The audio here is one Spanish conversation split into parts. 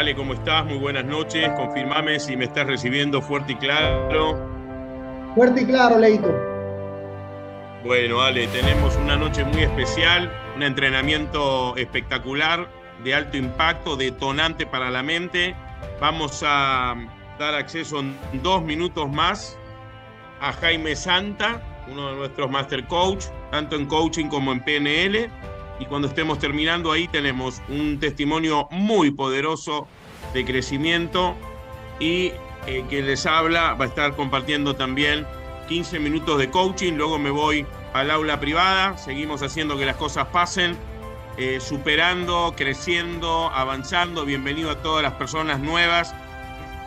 Ale, ¿cómo estás? Muy buenas noches. Confirmame si me estás recibiendo fuerte y claro. Fuerte y claro, Leito. Bueno, Ale, tenemos una noche muy especial, un entrenamiento espectacular, de alto impacto, detonante para la mente. Vamos a dar acceso en dos minutos más a Jaime Santa, uno de nuestros master coach, tanto en coaching como en PNL y cuando estemos terminando ahí tenemos un testimonio muy poderoso de crecimiento y eh, que les habla va a estar compartiendo también 15 minutos de coaching, luego me voy al aula privada, seguimos haciendo que las cosas pasen, eh, superando, creciendo, avanzando. Bienvenido a todas las personas nuevas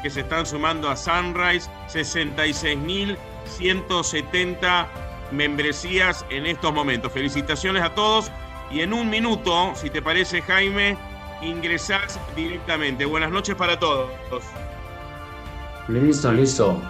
que se están sumando a Sunrise, 66.170 membresías en estos momentos. Felicitaciones a todos y en un minuto, si te parece, Jaime, ingresás directamente. Buenas noches para todos. Listo, listo.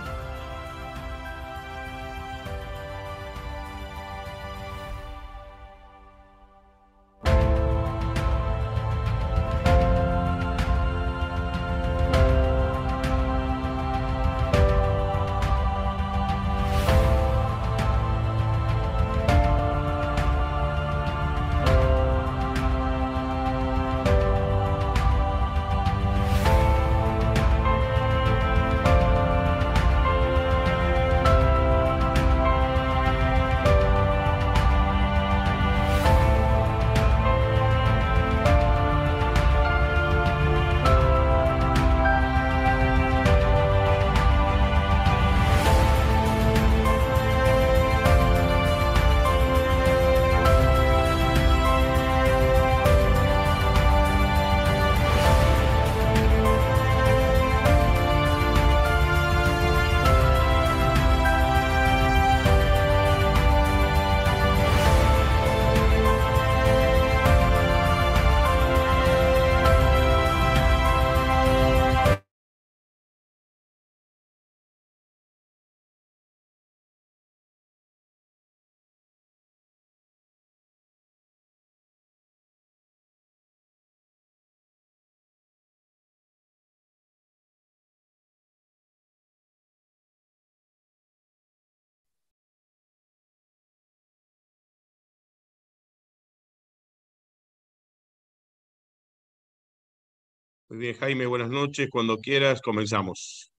Jaime, buenas noches. Cuando quieras, comenzamos.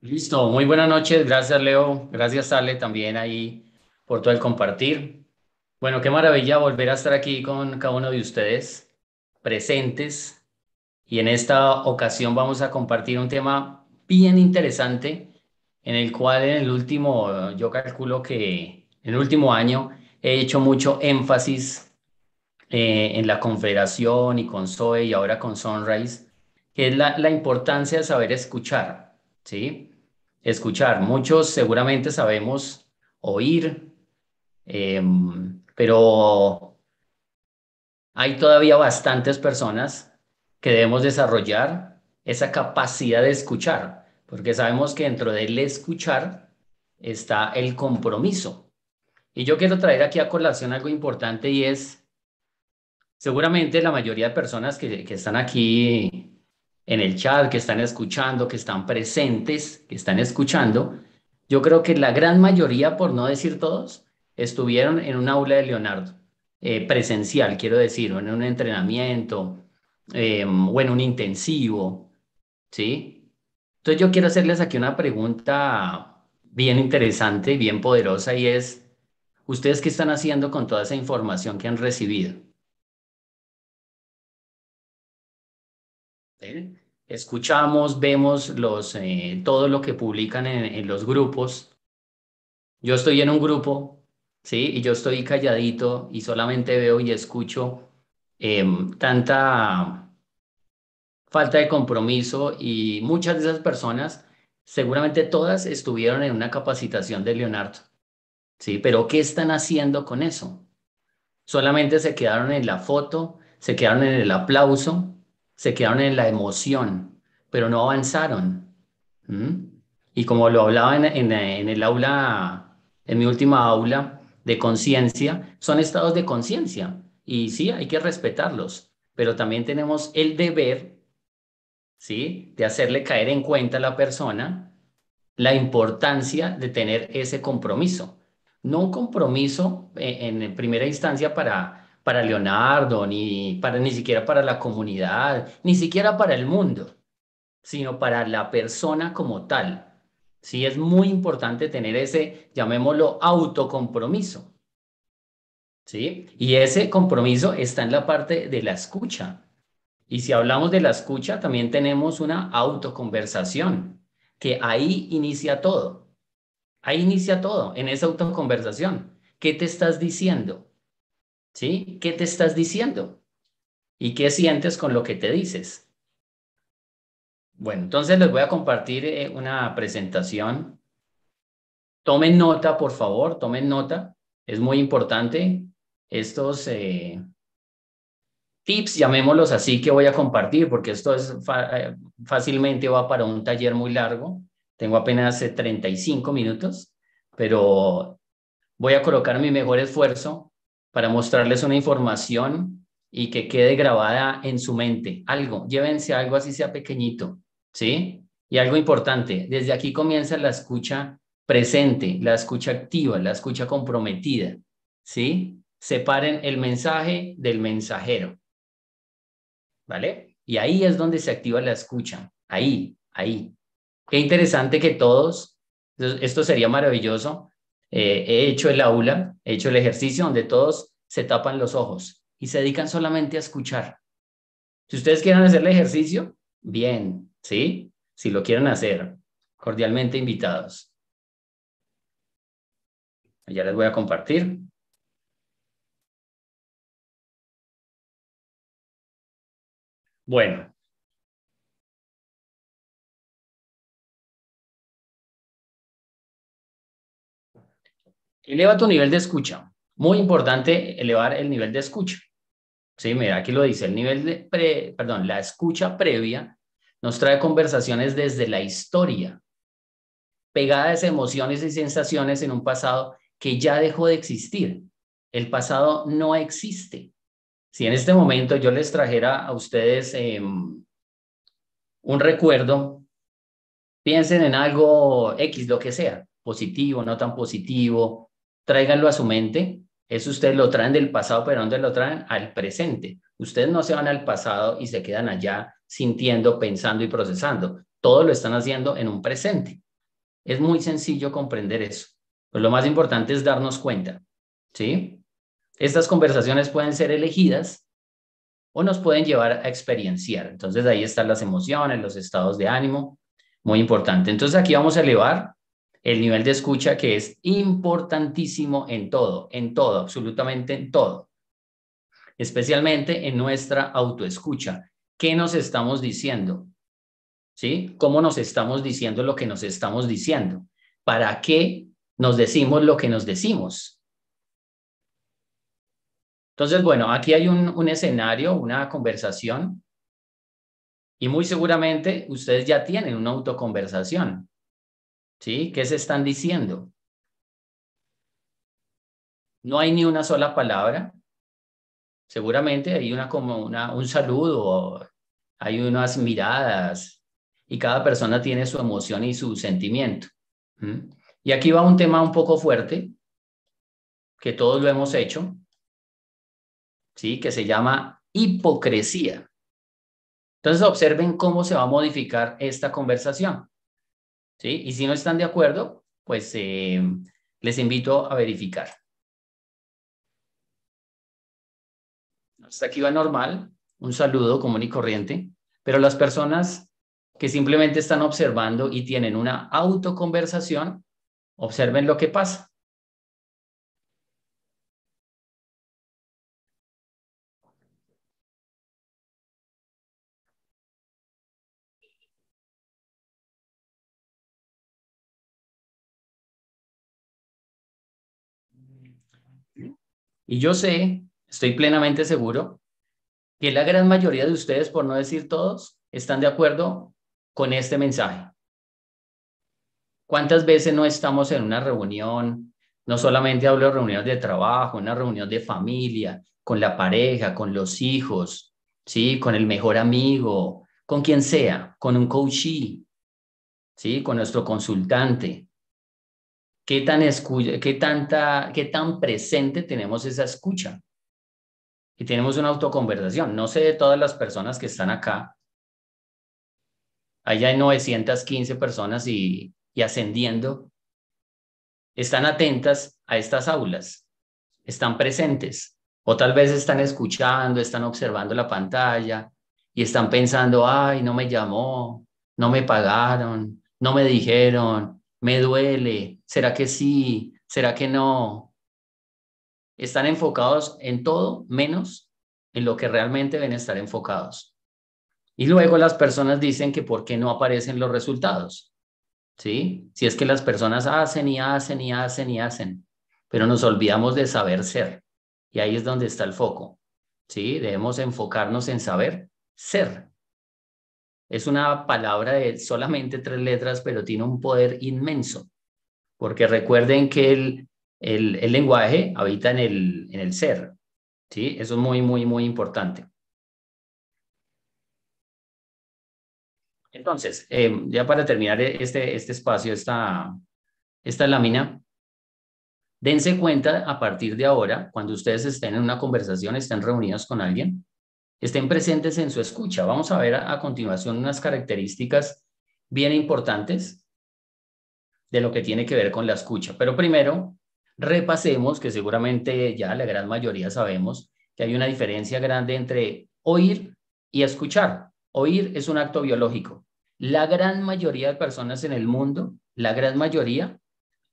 Listo, muy buenas noches. Gracias, Leo. Gracias, Ale, también ahí por todo el compartir. Bueno, qué maravilla volver a estar aquí con cada uno de ustedes presentes. Y en esta ocasión vamos a compartir un tema bien interesante en el cual en el último, yo calculo que en el último año he hecho mucho énfasis eh, en la Confederación y con SOE y ahora con Sunrise, que es la, importancia de saber escuchar, ¿sí? Escuchar. Muchos seguramente sabemos oír, em, pero hay todavía bastantes personas que debemos desarrollar esa capacidad de escuchar, porque sabemos que dentro del escuchar está el compromiso. Y yo quiero traer aquí a colación algo importante y es Seguramente la mayoría de personas que, están aquí en el chat, que están escuchando, que están presentes, que están escuchando, yo creo que la gran mayoría, por no decir todos, estuvieron en un aula de Leonardo, eh, presencial, quiero decir, o en un entrenamiento, eh, o en un intensivo, ¿sí? Entonces yo quiero hacerles aquí una pregunta bien interesante y bien poderosa y es, ¿ustedes qué están haciendo con toda esa información que han recibido? Escuchamos, vemos los, eh, todo lo que publican en, los grupos. Yo estoy en un grupo, ¿sí? Y yo estoy calladito y solamente veo y escucho em, tanta falta de compromiso y muchas de esas personas, seguramente todas estuvieron en una capacitación de Leonardo, ¿sí? Pero ¿qué están haciendo con eso? Solamente se quedaron en la foto, se quedaron en el aplauso, se quedaron en la emoción, pero no avanzaron. ¿Mm? Y como lo hablaba en, el aula, en mi última aula de conciencia, son estados de conciencia. Y sí, hay que respetarlos, pero también tenemos el deber, ¿sí? De hacerle caer en cuenta a la persona la importancia de tener ese compromiso. No un compromiso eh, en primera instancia para para Leonardo, ni, para, ni siquiera para la comunidad, ni siquiera para el mundo, sino para la persona como tal. Sí, es muy importante tener ese, llamémoslo, autocompromiso. ¿Sí? Y ese compromiso está en la parte de la escucha. Y si hablamos de la escucha, también tenemos una autoconversación, que ahí inicia todo. Ahí inicia todo, en esa autoconversación. ¿Qué te estás diciendo? ¿Sí? ¿Qué te estás diciendo? ¿Y qué sientes con lo que te dices? Bueno, entonces les voy a compartir eh, una presentación. Tomen nota, por favor, tomen nota. Es muy importante estos eh, tips, llamémoslos así, que voy a compartir, porque esto es eh, fácilmente va para un taller muy largo. Tengo apenas 35 minutos, pero voy a colocar mi mejor esfuerzo para mostrarles una información y que quede grabada en su mente. Algo, llévense algo así sea pequeñito, ¿sí? Y algo importante, desde aquí comienza la escucha presente, la escucha activa, la escucha comprometida, ¿sí? Separen el mensaje del mensajero, ¿vale? Y ahí es donde se activa la escucha, ahí, ahí. Qué interesante que todos, esto sería maravilloso, eh, he hecho el aula, he hecho el ejercicio donde todos se tapan los ojos y se dedican solamente a escuchar. Si ustedes quieren hacer el ejercicio, bien, ¿sí? Si lo quieren hacer, cordialmente invitados. Ya les voy a compartir. Bueno, Eleva tu nivel de escucha. Muy importante elevar el nivel de escucha. Sí, mira, aquí lo dice, el nivel de, perdón, la escucha previa nos trae conversaciones desde la historia, pegadas emociones y sensaciones en un pasado que ya dejó de existir. El pasado no existe. Si en este momento yo les trajera a ustedes em, un recuerdo, piensen en algo X, lo que sea, positivo, no tan positivo, tráiganlo a su mente. Eso ustedes lo traen del pasado, pero ¿dónde lo traen? Al presente. Ustedes no se van al pasado y se quedan allá sintiendo, pensando y procesando. Todo lo están haciendo en un presente. Es muy sencillo comprender eso. Pues lo más importante es darnos cuenta, ¿sí? Estas conversaciones pueden ser elegidas o nos pueden llevar a experienciar. Entonces ahí están las emociones, los estados de ánimo, muy importante. Entonces aquí vamos a elevar el nivel de escucha que es importantísimo en todo, en todo, absolutamente en todo, especialmente en nuestra autoescucha. ¿Qué nos estamos diciendo? ¿Sí? ¿Cómo nos estamos diciendo lo que nos estamos diciendo? ¿Para qué nos decimos lo que nos decimos? Entonces, bueno, aquí hay un, un escenario, una conversación, y muy seguramente ustedes ya tienen una autoconversación. ¿Sí? ¿Qué se están diciendo? No hay ni una sola palabra. Seguramente hay una como una, un saludo, hay unas miradas y cada persona tiene su emoción y su sentimiento. Y aquí va un tema un poco fuerte que todos lo hemos hecho, ¿sí? que se llama hipocresía. Entonces observen cómo se va a modificar esta conversación. Y si no están de acuerdo, pues eh, les invito a verificar. Hasta aquí va normal, un saludo común y corriente, pero las personas que simplemente están observando y tienen una autoconversación, observen lo que pasa. Y yo sé, estoy plenamente seguro, que la gran mayoría de ustedes, por no decir todos, están de acuerdo con este mensaje. ¿Cuántas veces no estamos en una reunión? No solamente hablo de reuniones de trabajo, una reunión de familia, con la pareja, con los hijos, ¿sí? con el mejor amigo, con quien sea, con un coachee, ¿sí? con nuestro consultante. ¿Qué tan, qué, tanta, ¿Qué tan presente tenemos esa escucha? Y tenemos una autoconversación. No sé de todas las personas que están acá. Allá hay 915 personas y, y ascendiendo. Están atentas a estas aulas. Están presentes. O tal vez están escuchando, están observando la pantalla y están pensando, ay, no me llamó, no me pagaron, no me dijeron, me duele, será que sí, será que no. Están enfocados en todo menos en lo que realmente deben estar enfocados. Y luego las personas dicen que por qué no aparecen los resultados. ¿Sí? Si es que las personas hacen y hacen y hacen y hacen, pero nos olvidamos de saber ser. Y ahí es donde está el foco. ¿Sí? Debemos enfocarnos en saber ser. Es una palabra de solamente tres letras, pero tiene un poder inmenso, porque recuerden que el, lenguaje habita en el, en el ser, ¿sí? Eso es muy, muy, muy importante. Entonces, eh, ya para terminar este, este, espacio, esta, esta lámina, dense cuenta a partir de ahora, cuando ustedes estén en una conversación, estén reunidos con alguien, estén presentes en su escucha. Vamos a ver a, continuación unas características bien importantes de lo que tiene que ver con la escucha. Pero primero, repasemos, que seguramente ya la gran mayoría sabemos, que hay una diferencia grande entre oír y escuchar. Oír es un acto biológico. La gran mayoría de personas en el mundo, la gran mayoría,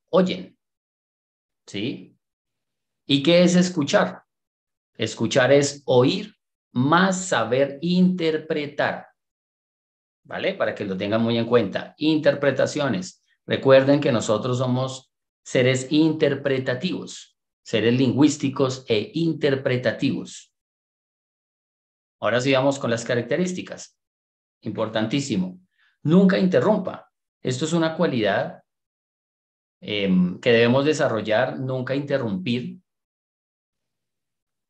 oyen. ¿Sí? ¿Y qué es escuchar? Escuchar es oír más saber interpretar. ¿Vale? Para que lo tengan muy en cuenta. Interpretaciones. Recuerden que nosotros somos seres interpretativos, seres lingüísticos e interpretativos. Ahora sí vamos con las características. Importantísimo. Nunca interrumpa. Esto es una cualidad em, que debemos desarrollar, nunca interrumpir,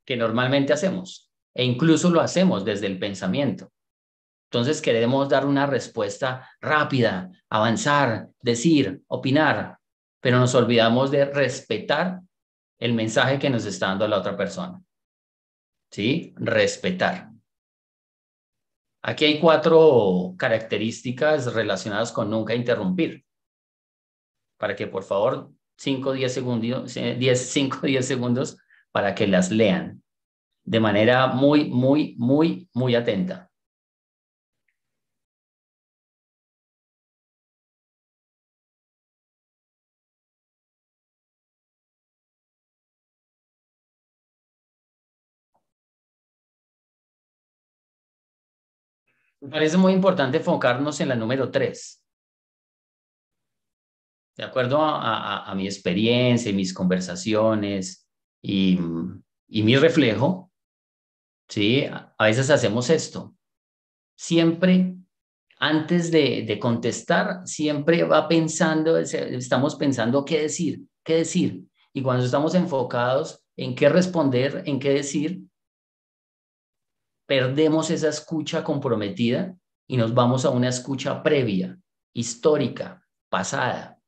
que normalmente hacemos e incluso lo hacemos desde el pensamiento. Entonces queremos dar una respuesta rápida, avanzar, decir, opinar, pero nos olvidamos de respetar el mensaje que nos está dando la otra persona. ¿Sí? Respetar. Aquí hay cuatro características relacionadas con nunca interrumpir. Para que por favor, cinco o segundos, eh, diez segundos para que las lean de manera muy, muy, muy, muy atenta. Me parece muy importante enfocarnos en la número tres. De acuerdo a, mi experiencia y mis conversaciones y mi reflejo, ¿sí? A veces hacemos esto. Siempre, antes de, contestar, siempre va pensando, estamos pensando qué decir, qué decir. Y cuando estamos enfocados en qué responder, en qué decir, perdemos esa escucha comprometida y nos vamos a una escucha previa, histórica, pasada,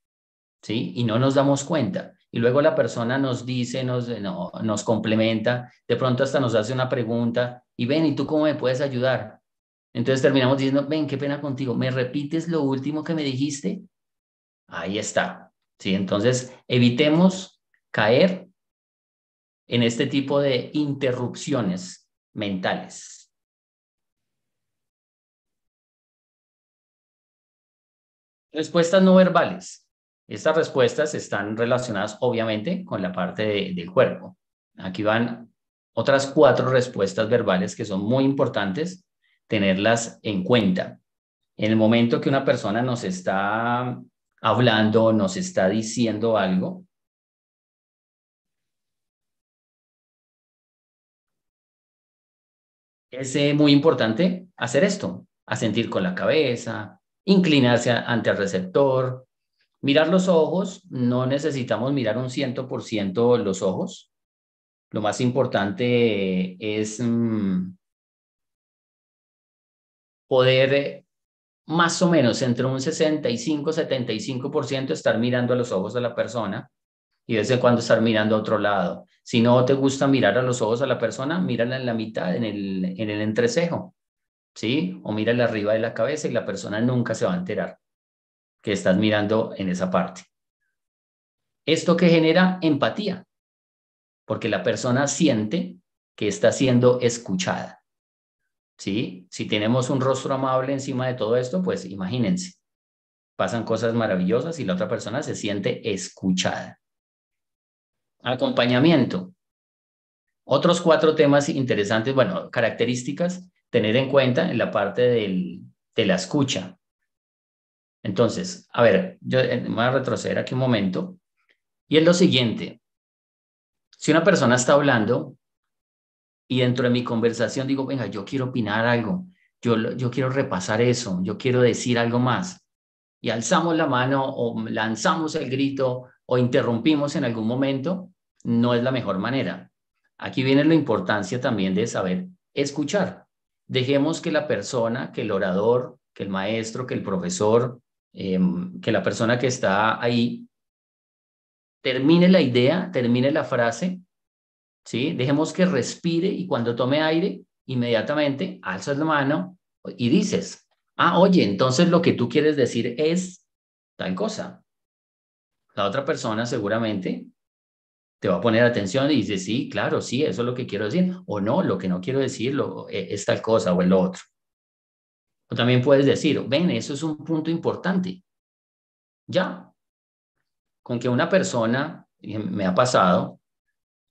¿sí? Y no nos damos cuenta y luego la persona nos dice, nos, eh, nos complementa, de pronto hasta nos hace una pregunta y ven, ¿y tú cómo me puedes ayudar? Entonces terminamos diciendo, ven, qué pena contigo, ¿me repites lo último que me dijiste? Ahí está. Sí, entonces evitemos caer en este tipo de interrupciones mentales. Respuestas no verbales. Estas respuestas están relacionadas obviamente con la parte del cuerpo. Aquí van otras cuatro respuestas verbales que son muy importantes tenerlas en cuenta. En el momento que una persona nos está hablando, nos está diciendo algo, es eh, muy importante hacer esto, asentir con la cabeza, inclinarse ante el receptor, Mirar los ojos, no necesitamos mirar un 100% los ojos. Lo más importante es mm, poder eh, más o menos entre un 65-75% estar mirando a los ojos de la persona y desde cuando estar mirando a otro lado. Si no te gusta mirar a los ojos a la persona, mírala en la mitad, en el, en el entrecejo, ¿sí? O mírala arriba de la cabeza y la persona nunca se va a enterar que estás mirando en esa parte. Esto que genera empatía, porque la persona siente que está siendo escuchada. ¿Sí? Si tenemos un rostro amable encima de todo esto, pues imagínense, pasan cosas maravillosas y la otra persona se siente escuchada. Acompañamiento. Otros cuatro temas interesantes, bueno, características, tener en cuenta en la parte de la escucha. Entonces, a ver, yo eh, voy a retroceder aquí un momento. Y es lo siguiente. Si una persona está hablando y dentro de mi conversación digo, venga, yo quiero opinar algo, yo, yo quiero repasar eso, yo quiero decir algo más, y alzamos la mano o lanzamos el grito o interrumpimos en algún momento, no es la mejor manera. Aquí viene la importancia también de saber escuchar. Dejemos que la persona, que el orador, que el maestro, que el profesor, Em, que la persona que está ahí termine la idea, termine la frase, ¿sí? Dejemos que respire y cuando tome aire, inmediatamente alzas la mano y dices, ah, oye, entonces lo que tú quieres decir es tal cosa. La otra persona seguramente te va a poner atención y dice, sí, claro, sí, eso es lo que quiero decir, o no, lo que no quiero decir e, es tal cosa o el otro. O también puedes decir, ven, eso es un punto importante. Ya. Con que una persona, me ha pasado,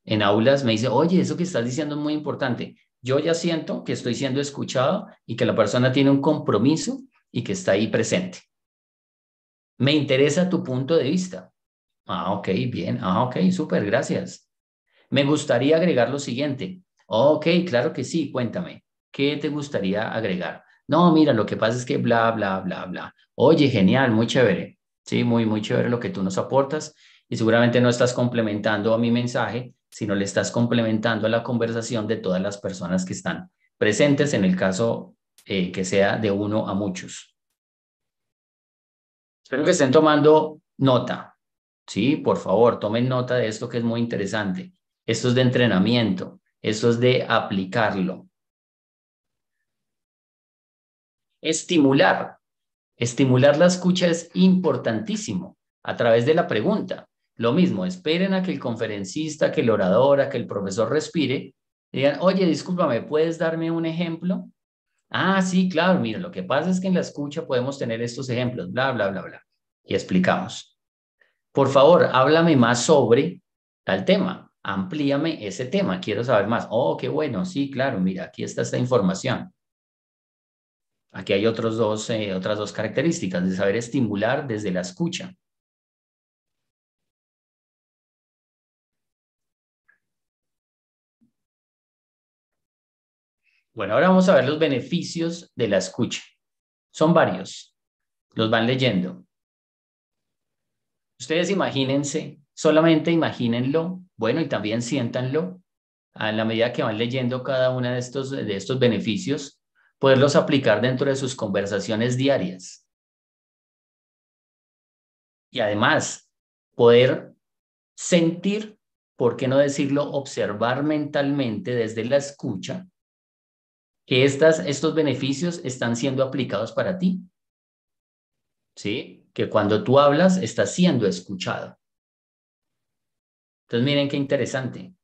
en aulas me dice, oye, eso que estás diciendo es muy importante. Yo ya siento que estoy siendo escuchado y que la persona tiene un compromiso y que está ahí presente. Me interesa tu punto de vista. Ah, ok, bien. Ah, ok, súper, gracias. Me gustaría agregar lo siguiente. Ok, claro que sí, cuéntame. ¿Qué te gustaría agregar? No, mira, lo que pasa es que bla, bla, bla, bla. Oye, genial, muy chévere. Sí, muy, muy chévere lo que tú nos aportas y seguramente no estás complementando a mi mensaje, sino le estás complementando a la conversación de todas las personas que están presentes en el caso eh, que sea de uno a muchos. Espero que estén tomando nota. Sí, por favor, tomen nota de esto que es muy interesante. Esto es de entrenamiento, esto es de aplicarlo. estimular. Estimular la escucha es importantísimo a través de la pregunta. Lo mismo, esperen a que el conferencista, que el orador, a que el profesor respire. Digan, oye, discúlpame, ¿puedes darme un ejemplo? Ah, sí, claro, mira, lo que pasa es que en la escucha podemos tener estos ejemplos, bla, bla, bla, bla. Y explicamos. Por favor, háblame más sobre tal tema. Amplíame ese tema, quiero saber más. Oh, qué bueno, sí, claro, mira, aquí está esta información. Aquí hay eh, otras dos características, de saber estimular desde la escucha. Bueno, ahora vamos a ver los beneficios de la escucha. Son varios. Los van leyendo. Ustedes imagínense, solamente imagínenlo, bueno, y también siéntanlo a la medida que van leyendo cada uno de estos, de estos beneficios poderlos aplicar dentro de sus conversaciones diarias. Y además, poder sentir, por qué no decirlo, observar mentalmente desde la escucha que estos beneficios están siendo aplicados para ti. ¿Sí? Que cuando tú hablas, estás siendo escuchado. Entonces, miren qué interesante.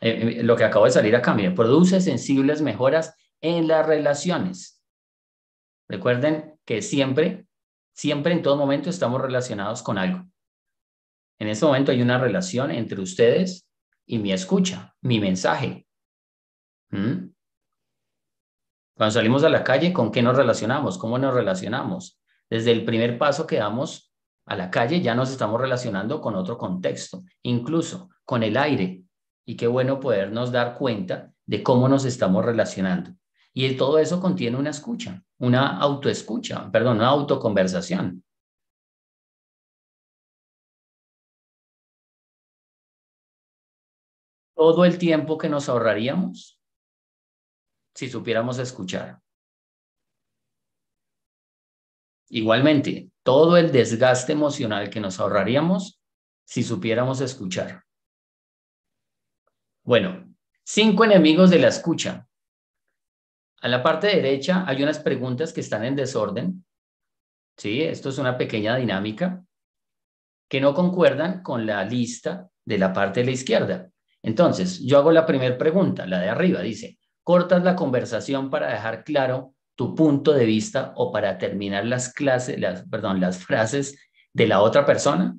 Eh, eh, lo que acabo de salir a cambio produce sensibles mejoras en las relaciones. Recuerden que siempre, siempre en todo momento estamos relacionados con algo. En este momento hay una relación entre ustedes y mi escucha, mi mensaje. ¿Mm? Cuando salimos a la calle, ¿con qué nos relacionamos? ¿Cómo nos relacionamos? Desde el primer paso que damos a la calle ya nos estamos relacionando con otro contexto, incluso con el aire. Y qué bueno podernos dar cuenta de cómo nos estamos relacionando. Y todo eso contiene una escucha, una autoescucha, perdón, una autoconversación. Todo el tiempo que nos ahorraríamos si supiéramos escuchar. Igualmente, todo el desgaste emocional que nos ahorraríamos si supiéramos escuchar. Bueno, cinco enemigos de la escucha. A la parte derecha hay unas preguntas que están en desorden. Sí, esto es una pequeña dinámica que no concuerdan con la lista de la parte de la izquierda. Entonces, yo hago la primera pregunta, la de arriba, dice, cortas la conversación para dejar claro tu punto de vista o para terminar las clases, las, perdón, las frases de la otra persona?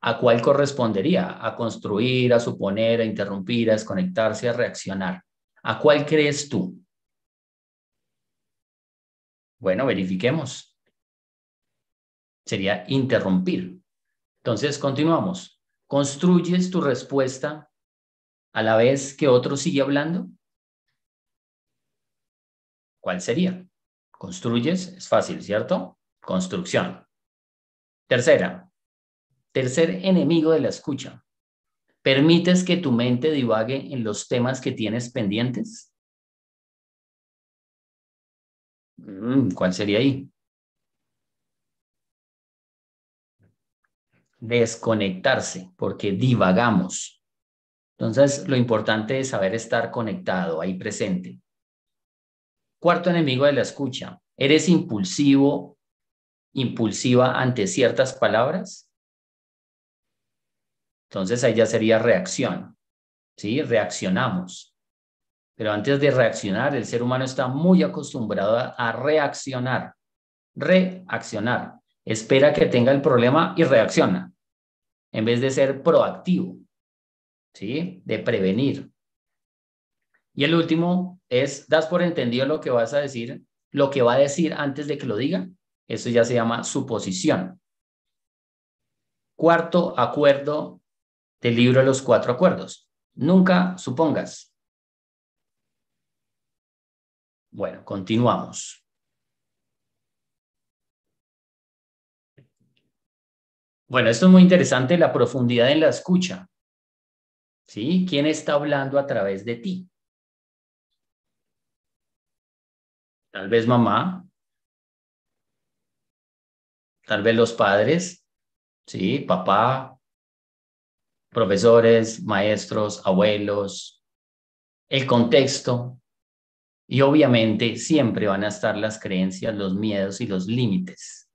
¿A cuál correspondería? ¿A construir, a suponer, a interrumpir, a desconectarse, a reaccionar? ¿A cuál crees tú? Bueno, verifiquemos. Sería interrumpir. Entonces, continuamos. ¿Construyes tu respuesta a la vez que otro sigue hablando? ¿Cuál sería? Construyes, es fácil, ¿cierto? Construcción. Tercera, tercer enemigo de la escucha. ¿Permites que tu mente divague en los temas que tienes pendientes? Mm, ¿Cuál sería ahí? Desconectarse, porque divagamos. Entonces, lo importante es saber estar conectado, ahí presente. Cuarto enemigo de la escucha. ¿Eres impulsivo, impulsiva ante ciertas palabras? Entonces, ahí ya sería reacción. ¿Sí? Reaccionamos. Pero antes de reaccionar, el ser humano está muy acostumbrado a reaccionar, reaccionar. Espera que tenga el problema y reacciona, en vez de ser proactivo, ¿sí? De prevenir. Y el último es, das por entendido lo que vas a decir, lo que va a decir antes de que lo diga. Eso ya se llama suposición. Cuarto acuerdo del libro de Los Cuatro Acuerdos. Nunca supongas. Bueno, continuamos. Bueno, esto es muy interesante, la profundidad en la escucha. ¿Sí? ¿Quién está hablando a través de ti? Tal vez mamá, tal vez los padres, ¿sí? Papá, profesores, maestros, abuelos, el contexto, y obviamente siempre van a estar las creencias, los miedos y los límites.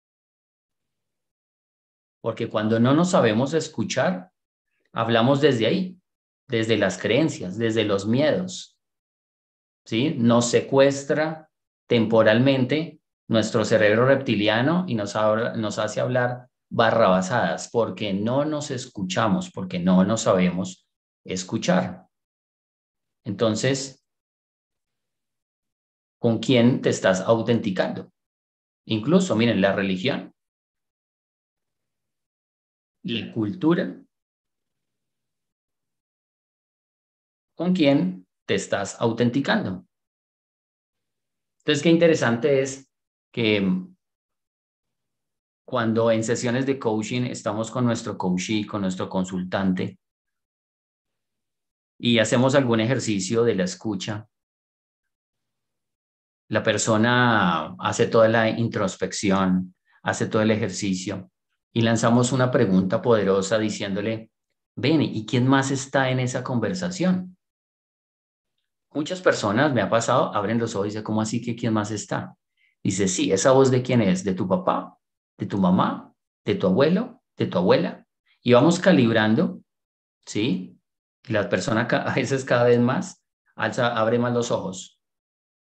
Porque cuando no nos sabemos escuchar, hablamos desde ahí, desde las creencias, desde los miedos. ¿Sí? Nos secuestra temporalmente nuestro cerebro reptiliano y nos, nos hace hablar barrabasadas porque no nos escuchamos, porque no nos sabemos escuchar. Entonces, con quién te estás autenticando. Incluso, miren, la religión, la cultura, con quién te estás autenticando. Entonces, qué interesante es que mm, cuando en sesiones de coaching estamos con nuestro coachee, con nuestro consultante, y hacemos algún ejercicio de la escucha, la persona hace toda la introspección, hace todo el ejercicio y lanzamos una pregunta poderosa diciéndole, ven, ¿y quién más está en esa conversación? Muchas personas, me ha pasado, abren los ojos y dicen, ¿cómo así que quién más está? Dice, sí, esa voz de quién es, de tu papá, de tu mamá, de tu abuelo, de tu abuela. Y vamos calibrando, ¿sí? Y la persona a veces cada vez más alza, abre más los ojos,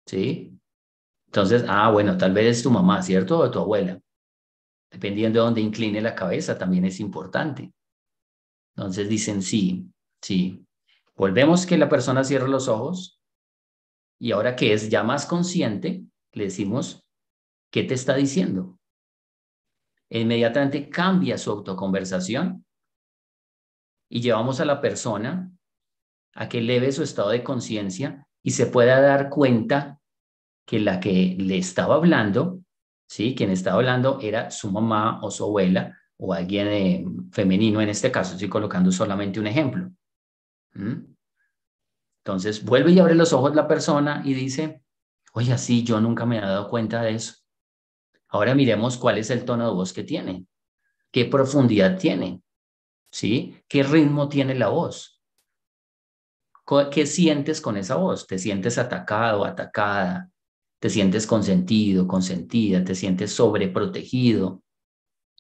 ¿sí? Entonces, ah, bueno, tal vez es tu mamá, ¿cierto? O tu abuela. Dependiendo de dónde incline la cabeza, también es importante. Entonces dicen sí, sí. Volvemos que la persona cierra los ojos y ahora que es ya más consciente, le decimos, ¿qué te está diciendo? inmediatamente cambia su autoconversación y llevamos a la persona a que eleve su estado de conciencia y se pueda dar cuenta que la que le estaba hablando, ¿sí? Quien estaba hablando era su mamá o su abuela o alguien eh, femenino en este caso, estoy colocando solamente un ejemplo. Entonces vuelve y abre los ojos la persona y dice, oye, así yo nunca me he dado cuenta de eso. Ahora miremos cuál es el tono de voz que tiene, qué profundidad tiene, ¿sí? ¿Qué ritmo tiene la voz? ¿Qué sientes con esa voz? ¿Te sientes atacado, o atacada? te sientes consentido, consentida, te sientes sobreprotegido,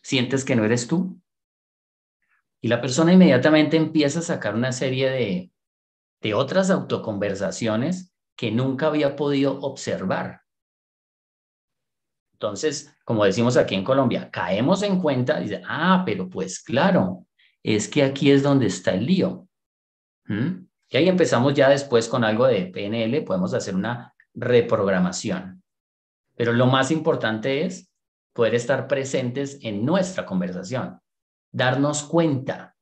sientes que no eres tú. Y la persona inmediatamente empieza a sacar una serie de, otras autoconversaciones que nunca había podido observar. Entonces, como decimos aquí en Colombia, caemos en cuenta y dice, ah, pero pues claro, es que aquí es donde está el lío. ¿Mm? Y ahí empezamos ya después con algo de PNL, podemos hacer una reprogramación. Pero lo más importante es poder estar presentes en nuestra conversación, darnos cuenta,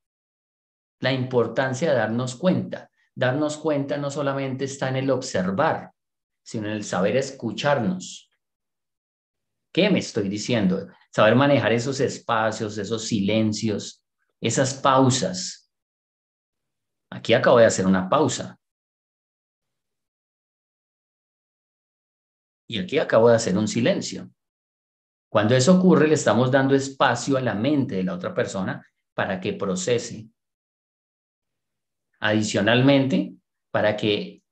la importancia de darnos cuenta. Darnos cuenta no solamente está en el observar, sino en el saber escucharnos. ¿Qué me estoy diciendo? Saber manejar esos espacios, esos silencios, esas pausas. Aquí acabo de hacer una pausa. Y aquí acabo de hacer un silencio. Cuando eso ocurre, le estamos dando espacio a la mente de la otra persona para que procese. Adicionalmente, para que,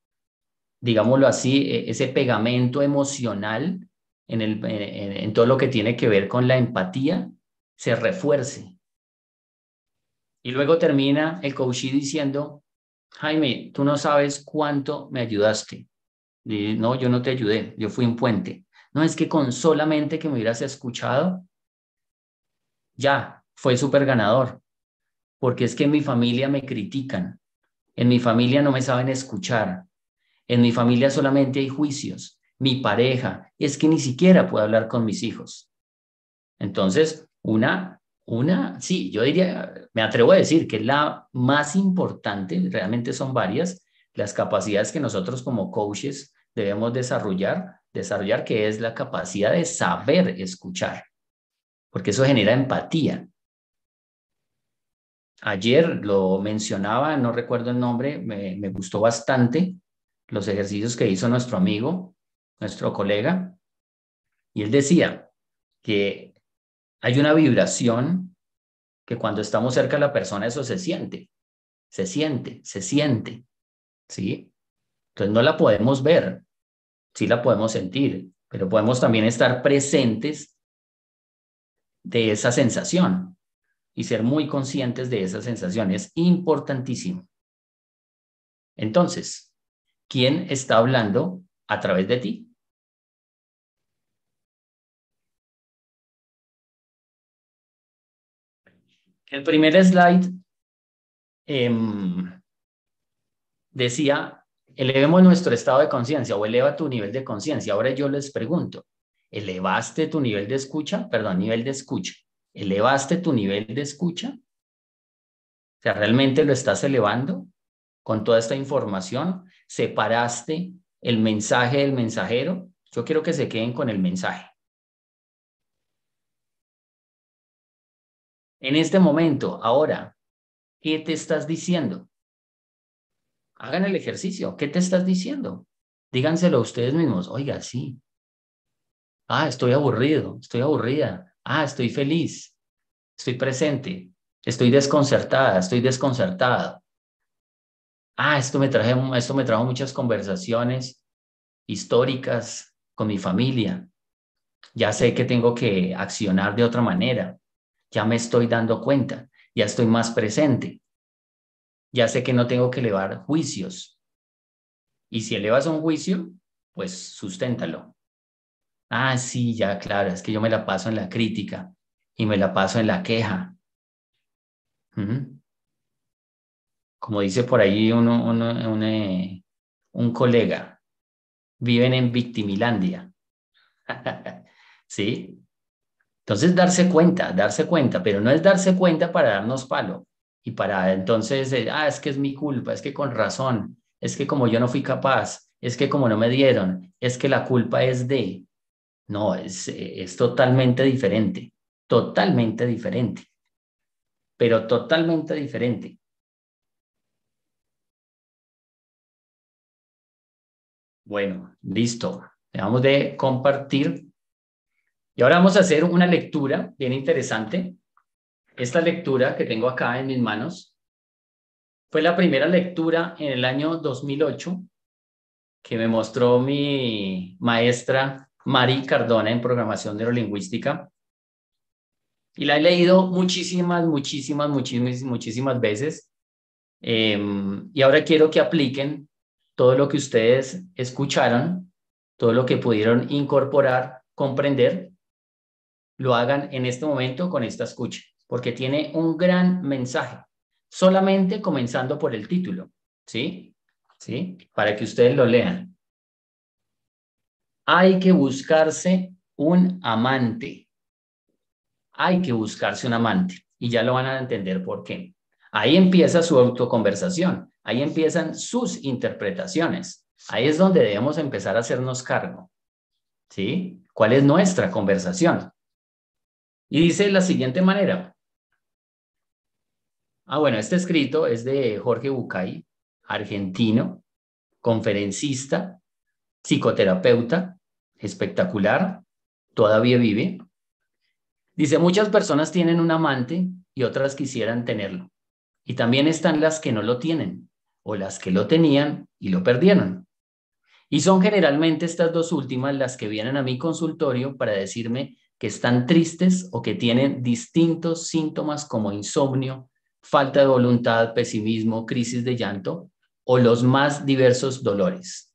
digámoslo así, e-, ese pegamento emocional en, todo lo que tiene que ver con la empatía se refuerce. Y luego termina el coachí diciendo, Jaime, tú no sabes cuánto me ayudaste no, yo no te ayudé, yo fui un puente. No es que con solamente que me hubieras escuchado, ya, fue súper ganador, porque es que en mi familia me critican, en mi familia no me saben escuchar, en mi familia solamente hay juicios, mi pareja, es que ni siquiera puedo hablar con mis hijos. Entonces, una, una, sí, yo diría, me atrevo a decir que la más importante, realmente son varias, las capacidades que nosotros como coaches debemos desarrollar, desarrollar que es la capacidad de saber escuchar, porque eso genera empatía. Ayer lo mencionaba, no recuerdo el nombre, me, me gustó bastante los ejercicios que hizo nuestro amigo, nuestro colega, y él decía que hay una vibración que cuando estamos cerca de la persona eso se siente, se siente, se siente. ¿sí? Entonces no la podemos ver, sí la podemos sentir, pero podemos también estar presentes de esa sensación y ser muy conscientes de esa sensación. Es importantísimo. Entonces, ¿quién está hablando a través de ti? El primer slide em, decía, elevemos nuestro estado de conciencia o eleva tu nivel de conciencia. Ahora yo les pregunto, ¿elevaste tu nivel de escucha? Perdón, nivel de escucha. ¿Elevaste tu nivel de escucha? O sea, ¿realmente lo estás elevando con toda esta información? ¿Separaste el mensaje del mensajero? Yo quiero que se queden con el mensaje. En este momento, ahora, ¿qué te estás diciendo? Hagan el ejercicio. ¿Qué te estás diciendo? Díganselo a ustedes mismos. Oiga, sí. Ah, estoy aburrido, estoy aburrida. Ah, estoy feliz. Estoy presente. Estoy desconcertada, estoy desconcertada. Ah, esto me, esto me trajo muchas conversaciones históricas con mi familia. Ya sé que tengo que accionar de otra manera. Ya me estoy dando cuenta. Ya estoy más presente ya sé que no tengo que elevar juicios. Y si elevas un juicio, pues susténtalo. Ah, sí, ya, claro, es que yo me la paso en la crítica y me la paso en la queja. Como dice por ahí un, eh, un colega, viven en victimilandia. ¿Sí? Entonces, darse cuenta, darse cuenta, pero no es darse cuenta para darnos palo, y para entonces, ah, es que es mi culpa, es que con razón, es que como yo no fui capaz, es que como no me dieron, es que la culpa es de. No, es, eh, es totalmente diferente, totalmente diferente, pero totalmente diferente. Bueno, listo. Le vamos de compartir. Y ahora vamos a hacer una lectura bien interesante esta lectura que tengo acá en mis manos fue la primera lectura en el año 2008 que me mostró mi maestra Mari Cardona en programación neurolingüística. Y la he leído muchísimas, muchísimas, muchísimas, muchísimas veces. Em, y ahora quiero que apliquen todo lo que ustedes escucharon, todo lo que pudieron incorporar, comprender, lo hagan en este momento con esta escucha porque tiene un gran mensaje, solamente comenzando por el título, ¿sí? ¿Sí? Para que ustedes lo lean. Hay que buscarse un amante. Hay que buscarse un amante. Y ya lo van a entender por qué. Ahí empieza su autoconversación, ahí empiezan sus interpretaciones. Ahí es donde debemos empezar a hacernos cargo. ¿Sí? ¿Cuál es nuestra conversación? Y dice de la siguiente manera, Ah, bueno, este escrito es de Jorge Bucay, argentino, conferencista, psicoterapeuta, espectacular, todavía vive. Dice, muchas personas tienen un amante y otras quisieran tenerlo. Y también están las que no lo tienen o las que lo tenían y lo perdieron. Y son generalmente estas dos últimas las que vienen a mi consultorio para decirme que están tristes o que tienen distintos síntomas como insomnio, falta de voluntad, pesimismo, crisis de llanto o los más diversos dolores.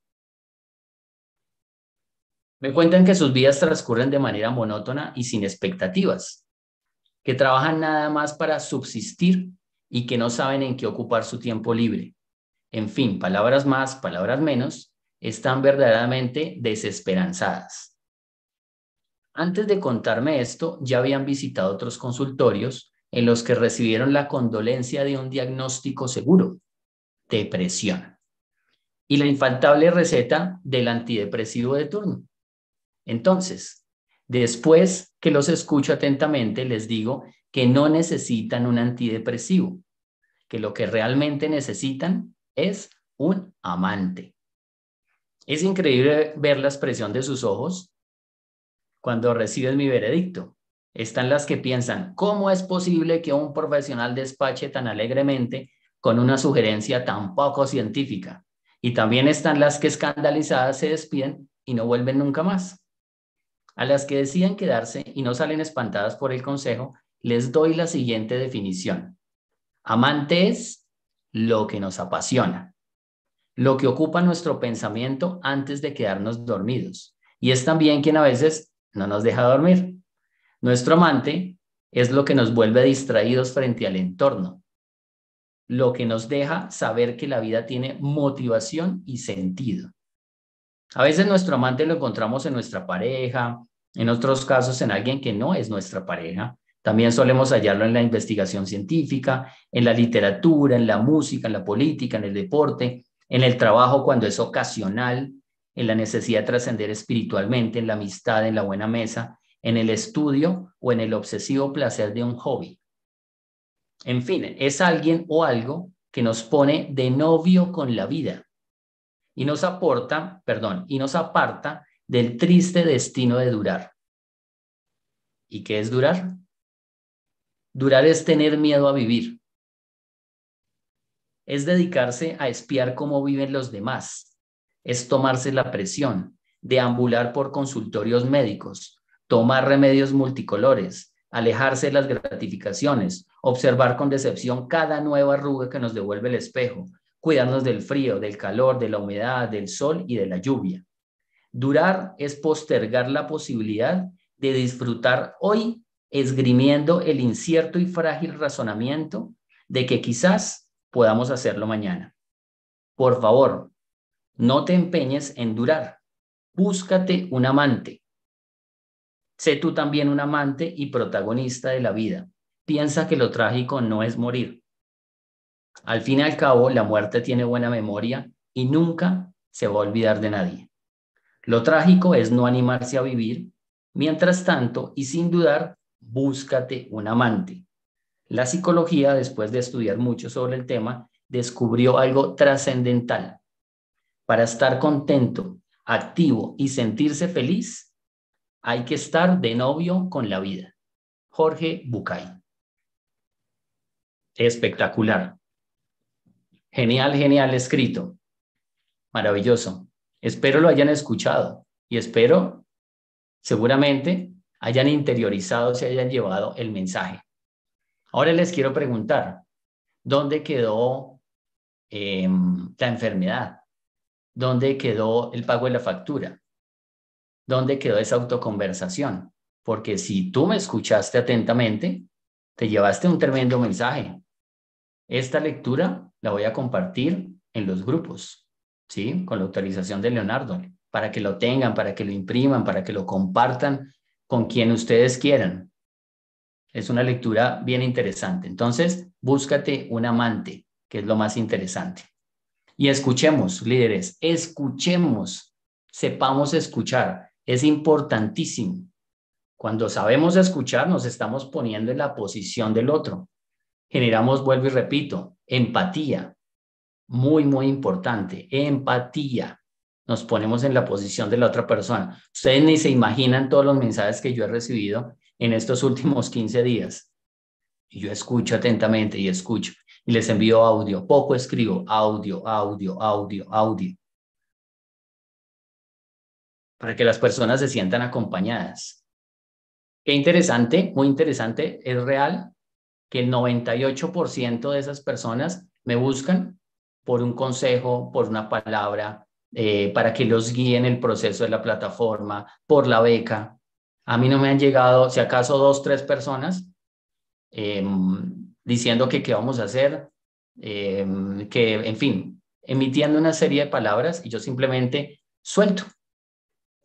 Me cuentan que sus vidas transcurren de manera monótona y sin expectativas, que trabajan nada más para subsistir y que no saben en qué ocupar su tiempo libre. En fin, palabras más, palabras menos, están verdaderamente desesperanzadas. Antes de contarme esto, ya habían visitado otros consultorios en los que recibieron la condolencia de un diagnóstico seguro, depresión, y la infaltable receta del antidepresivo de turno. Entonces, después que los escucho atentamente, les digo que no necesitan un antidepresivo, que lo que realmente necesitan es un amante. Es increíble ver la expresión de sus ojos cuando reciben mi veredicto están las que piensan, ¿cómo es posible que un profesional despache tan alegremente con una sugerencia tan poco científica? Y también están las que escandalizadas se despiden y no vuelven nunca más. A las que deciden quedarse y no salen espantadas por el consejo, les doy la siguiente definición. Amante es lo que nos apasiona, lo que ocupa nuestro pensamiento antes de quedarnos dormidos. Y es también quien a veces no nos deja dormir. Nuestro amante es lo que nos vuelve distraídos frente al entorno, lo que nos deja saber que la vida tiene motivación y sentido. A veces nuestro amante lo encontramos en nuestra pareja, en otros casos en alguien que no es nuestra pareja. También solemos hallarlo en la investigación científica, en la literatura, en la música, en la política, en el deporte, en el trabajo cuando es ocasional, en la necesidad de trascender espiritualmente, en la amistad, en la buena mesa, en el estudio o en el obsesivo placer de un hobby. En fin, es alguien o algo que nos pone de novio con la vida y nos aporta, perdón, y nos aparta del triste destino de durar. ¿Y qué es durar? Durar es tener miedo a vivir. Es dedicarse a espiar cómo viven los demás. Es tomarse la presión, deambular por consultorios médicos, tomar remedios multicolores, alejarse de las gratificaciones, observar con decepción cada nueva arruga que nos devuelve el espejo, cuidarnos del frío, del calor, de la humedad, del sol y de la lluvia. Durar es postergar la posibilidad de disfrutar hoy esgrimiendo el incierto y frágil razonamiento de que quizás podamos hacerlo mañana. Por favor, no te empeñes en durar. Búscate un amante, Sé tú también un amante y protagonista de la vida. Piensa que lo trágico no es morir. Al fin y al cabo, la muerte tiene buena memoria y nunca se va a olvidar de nadie. Lo trágico es no animarse a vivir. Mientras tanto, y sin dudar, búscate un amante. La psicología, después de estudiar mucho sobre el tema, descubrió algo trascendental. Para estar contento, activo y sentirse feliz, hay que estar de novio con la vida. Jorge Bucay. Espectacular. Genial, genial escrito. Maravilloso. Espero lo hayan escuchado y espero seguramente hayan interiorizado, se hayan llevado el mensaje. Ahora les quiero preguntar, ¿dónde quedó em, la enfermedad? ¿Dónde quedó el pago de la factura? dónde quedó esa autoconversación, porque si tú me escuchaste atentamente, te llevaste un tremendo mensaje. Esta lectura la voy a compartir en los grupos, ¿sí? Con la autorización de Leonardo, para que lo tengan, para que lo impriman, para que lo compartan con quien ustedes quieran. Es una lectura bien interesante. Entonces, búscate un amante, que es lo más interesante. Y escuchemos, líderes, escuchemos, sepamos escuchar es importantísimo. Cuando sabemos escuchar, nos estamos poniendo en la posición del otro. Generamos, vuelvo y repito, empatía. Muy, muy importante. Empatía. Nos ponemos en la posición de la otra persona. Ustedes ni se imaginan todos los mensajes que yo he recibido en estos últimos 15 días. Y yo escucho atentamente y escucho. Y les envío audio. Poco escribo. Audio, audio, audio, audio para que las personas se sientan acompañadas. Qué interesante, muy interesante, es real que el 98% de esas personas me buscan por un consejo, por una palabra, eh, para que los guíen el proceso de la plataforma, por la beca. A mí no me han llegado, si acaso, dos, tres personas em, diciendo que qué vamos a hacer, em, que, en fin, emitiendo una serie de palabras y yo simplemente suelto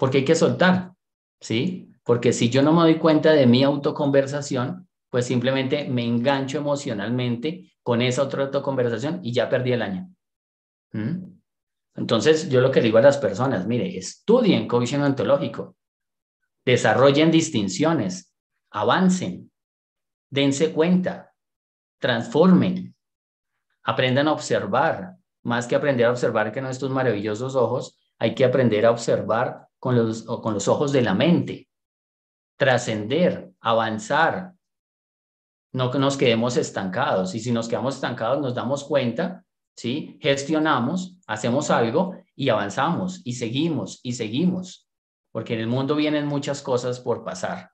porque hay que soltar, ¿sí? Porque si yo no me doy cuenta de mi autoconversación, pues simplemente me engancho emocionalmente con esa otra autoconversación y ya perdí el año. ¿Mm? Entonces, yo lo que digo a las personas, mire, estudien coaching ontológico, desarrollen distinciones, avancen, dense cuenta, transformen, aprendan a observar. Más que aprender a observar que estos maravillosos ojos, hay que aprender a observar con los, ojos de la mente, trascender, avanzar. No que nos quedemos estancados. Y si nos quedamos estancados, nos damos cuenta, ¿sí? Gestionamos, hacemos algo y avanzamos y seguimos y seguimos. Porque en el mundo vienen muchas cosas por pasar.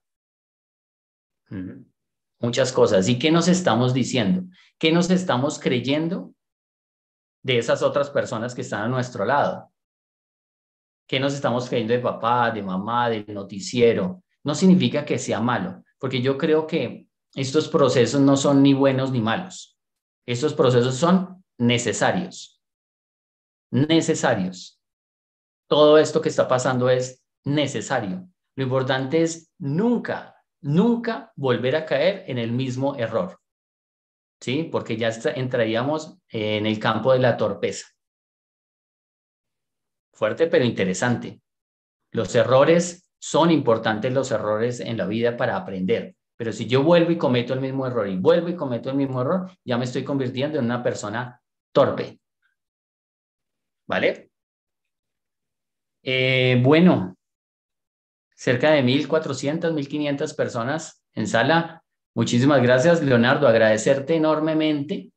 Muchas cosas. ¿Y qué nos estamos diciendo? ¿Qué nos estamos creyendo de esas otras personas que están a nuestro lado? que nos estamos creyendo de papá, de mamá, del noticiero, no significa que sea malo, porque yo creo que estos procesos no son ni buenos ni malos. Estos procesos son necesarios. Necesarios. Todo esto que está pasando es necesario. Lo importante es nunca, nunca volver a caer en el mismo error. ¿Sí? Porque ya entraríamos en el campo de la torpeza fuerte pero interesante. Los errores son importantes, los errores en la vida para aprender. Pero si yo vuelvo y cometo el mismo error y vuelvo y cometo el mismo error, ya me estoy convirtiendo en una persona torpe. ¿Vale? Eh, bueno, cerca de 1.400, 1.500 personas en sala. Muchísimas gracias, Leonardo. Agradecerte enormemente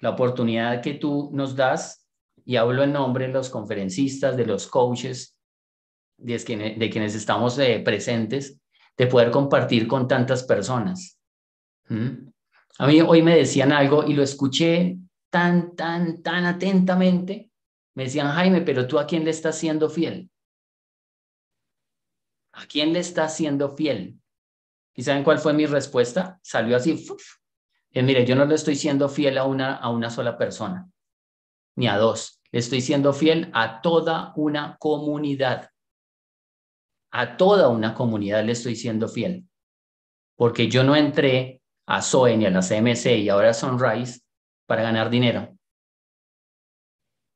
la oportunidad que tú nos das y hablo en nombre de los conferencistas, de los coaches, de quienes, estamos eh, presentes, de poder compartir con tantas personas. ¿Mm? A mí hoy me decían algo y lo escuché tan, tan, tan atentamente. Me decían, Jaime, pero tú a quién le estás siendo fiel? ¿A quién le estás siendo fiel? ¿Y saben cuál fue mi respuesta? Salió así. Eh, mire, yo no le estoy siendo fiel a una, a una sola persona, ni a dos estoy siendo fiel a toda una comunidad. A toda una comunidad le estoy siendo fiel. Porque yo no entré a Zoe ni a la CMC y ahora a Sunrise para ganar dinero.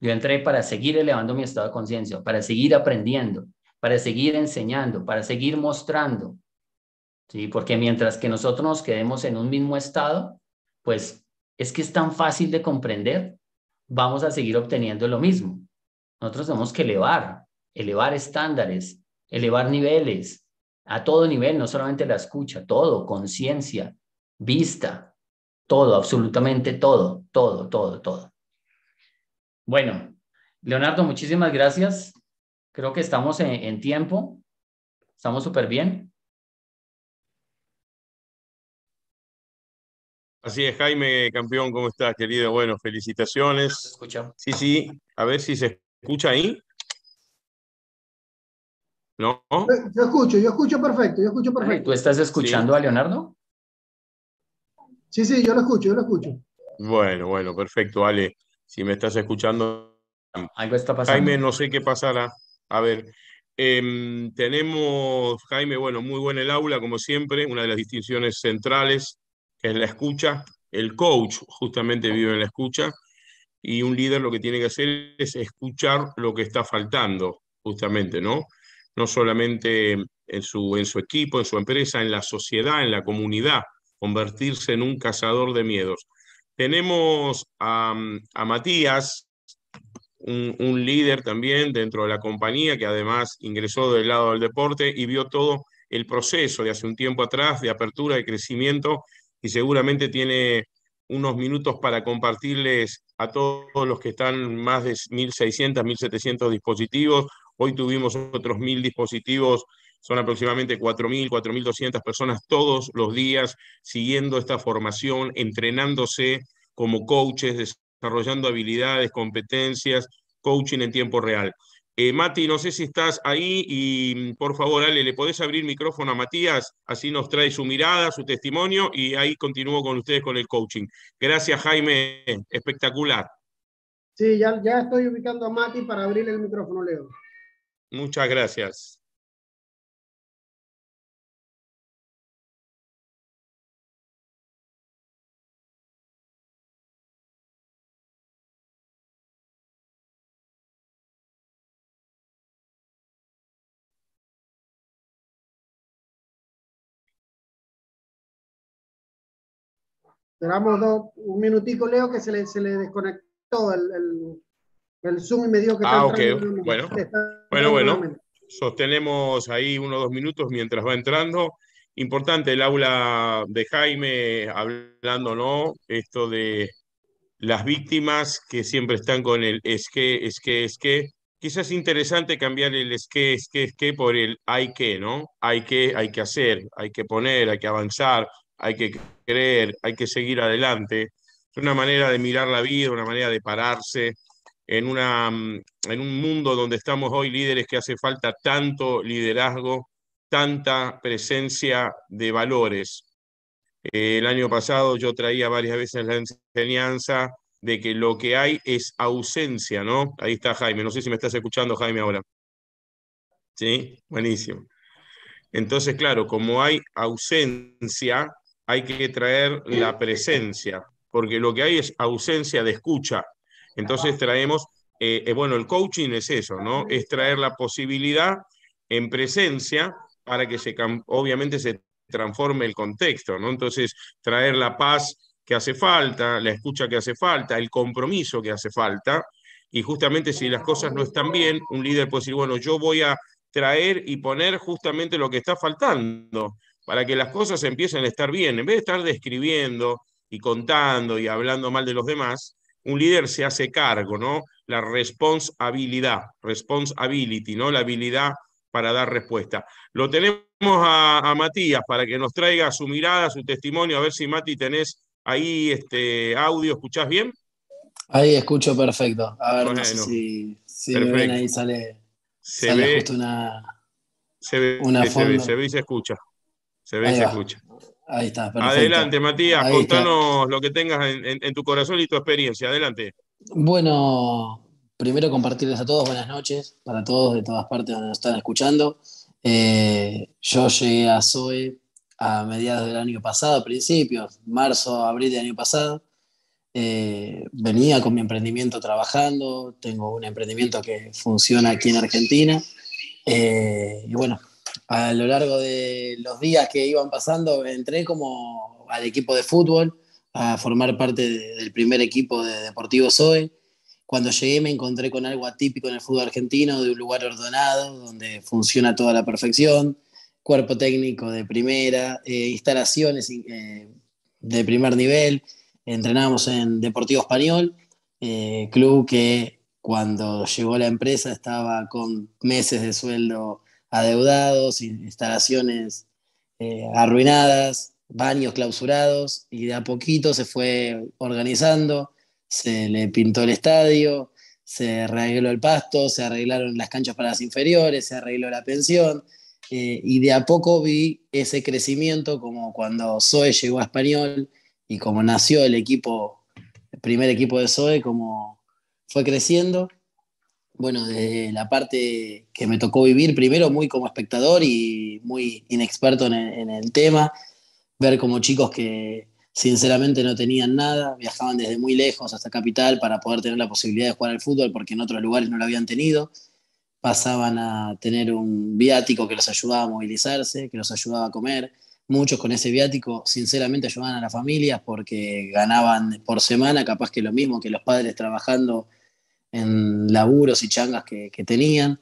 Yo entré para seguir elevando mi estado de conciencia, para seguir aprendiendo, para seguir enseñando, para seguir mostrando. Porque mientras que nosotros nos quedemos en un mismo estado, pues es que es tan fácil de comprender vamos a seguir obteniendo lo mismo. Nosotros tenemos que elevar, elevar estándares, elevar niveles, a todo nivel, no solamente la escucha, todo, conciencia, vista, todo, absolutamente todo, todo, todo, todo. Bueno, Leonardo, muchísimas gracias. Creo que estamos en, tiempo, estamos súper bien. Así es, Jaime, campeón, ¿cómo estás, querido? Bueno, felicitaciones. Sí, sí, a ver si se escucha ahí. ¿No? Yo, escucho, yo escucho perfecto, yo escucho perfecto. ¿Tú estás escuchando a Leonardo? Sí, sí, yo lo escucho, yo lo escucho. Bueno, bueno, perfecto, Ale. Si me estás escuchando. Algo está pasando. Jaime, no sé qué pasará. A ver, em, tenemos, Jaime, bueno, muy buen el aula, como siempre, una de las distinciones centrales que es la escucha, el coach justamente vive en la escucha, y un líder lo que tiene que hacer es escuchar lo que está faltando, justamente, ¿no? No solamente en su, en su equipo, en su empresa, en la sociedad, en la comunidad, convertirse en un cazador de miedos. Tenemos a, Matías, un, un, líder también dentro de la compañía, que además ingresó del lado del deporte y vio todo el proceso de hace un tiempo atrás de apertura, de crecimiento y seguramente tiene unos minutos para compartirles a todos los que están más de 1.600, 1.700 dispositivos. Hoy tuvimos otros 1.000 dispositivos, son aproximadamente 4.000, 4.200 personas todos los días siguiendo esta formación, entrenándose como coaches, desarrollando habilidades, competencias, coaching en tiempo real. Eh, Mati, no sé si estás ahí y por favor, Ale, ¿le podés abrir micrófono a Matías? Así nos trae su mirada, su testimonio y ahí continúo con ustedes con el coaching. Gracias, Jaime, espectacular. Sí, ya, estoy ubicando a Mati para abrirle el micrófono, Leo. Muchas gracias. Esperamos un minutico, Leo, que se le, se le desconectó el, Zoom y me dijo que... Ah, Entrando, bueno, bueno, bueno. Sostenemos ahí uno o dos minutos mientras va entrando. Importante el aula de Jaime hablando, ¿no? Esto de las víctimas que siempre están con el es que, es que, es que. Quizás es interesante cambiar el es que, es que, es que por el hay que, ¿no? Hay que, hay que hacer, hay que poner, hay que avanzar, hay que creer, hay que seguir adelante. Es una manera de mirar la vida, una manera de pararse en, una, mm, en un mundo donde estamos hoy líderes que hace falta tanto liderazgo, tanta presencia de valores. Eh, el año pasado yo traía varias veces la enseñanza de que lo que hay es ausencia, ¿no? Ahí está Jaime, no sé si me estás escuchando Jaime ahora. Sí, buenísimo. Entonces, claro, como hay ausencia, hay que traer la presencia, porque lo que hay es ausencia de escucha. Entonces traemos, eh, eh, bueno, el coaching es eso, ¿no? Es traer la posibilidad en presencia para que se, obviamente se transforme el contexto, ¿no? Entonces, traer la paz que hace falta, la escucha que hace falta, el compromiso que hace falta, y justamente si las cosas no están bien, un líder puede decir, bueno, yo voy a traer y poner justamente lo que está faltando para que las cosas empiecen a estar bien. En vez de estar describiendo y contando y hablando mal de los demás, un líder se hace cargo, ¿no? La responsabilidad, responsibility, ¿no? La habilidad para dar respuesta. Lo tenemos a, Matías para que nos traiga su mirada, su testimonio, a ver si Mati tenés ahí este audio, ¿escuchás bien? Ahí escucho perfecto. A ver si, ahí sale, se ve, una, se ve, se, ve, se ve y se escucha. Se ve y se escucha. Ahí está. Adelante, Matías, contanos lo que tengas en, tu corazón y tu experiencia. Adelante. Bueno, primero compartirles a todos buenas noches, para todos de todas partes donde nos están escuchando. Eh, yo llegué a Zoe a mediados del año pasado, principios, marzo, abril del año pasado. Eh, venía con mi emprendimiento trabajando, tengo un emprendimiento que funciona aquí en Argentina. Eh, y bueno, a lo largo de los días que iban pasando, entré como al equipo de fútbol, a formar parte del primer equipo de Deportivo Zoe. Cuando llegué me encontré con algo atípico en el fútbol argentino, de un lugar ordenado, donde funciona toda la perfección, cuerpo técnico de primera, eh, instalaciones eh, de primer nivel. Entrenábamos en Deportivo Español, eh, club que cuando llegó la empresa estaba con meses de sueldo adeudados, instalaciones eh, arruinadas, baños clausurados y de a poquito se fue organizando, se le pintó el estadio, se arregló el pasto, se arreglaron las canchas para las inferiores, se arregló la pensión eh, y de a poco vi ese crecimiento como cuando Zoe llegó a Español y como nació el equipo, el primer equipo de Zoe, como fue creciendo bueno, desde la parte que me tocó vivir, primero muy como espectador y muy inexperto en el, tema, ver como chicos que sinceramente no tenían nada, viajaban desde muy lejos hasta Capital para poder tener la posibilidad de jugar al fútbol porque en otros lugares no lo habían tenido, pasaban a tener un viático que los ayudaba a movilizarse, que los ayudaba a comer, muchos con ese viático sinceramente ayudaban a las familias porque ganaban por semana, capaz que lo mismo que los padres trabajando en laburos y changas que, tenían.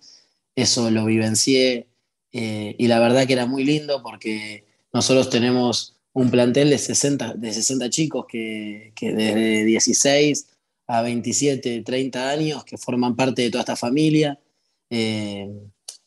Eso lo vivencié eh, y la verdad que era muy lindo porque nosotros tenemos un plantel de 60, de 60 chicos que, desde 16 a 27, 30 años que forman parte de toda esta familia. Eh,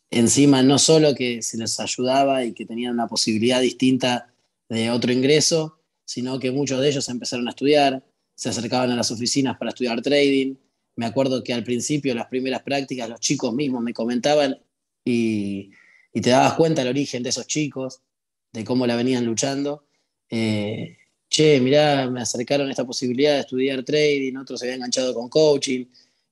encima no solo que se les ayudaba y que tenían una posibilidad distinta de otro ingreso, sino que muchos de ellos empezaron a estudiar, se acercaban a las oficinas para estudiar trading, me acuerdo que al principio, las primeras prácticas, los chicos mismos me comentaban y, te dabas cuenta el origen de esos chicos, de cómo la venían luchando. Eh, che, mirá, me acercaron esta posibilidad de estudiar trading, otros se habían enganchado con coaching,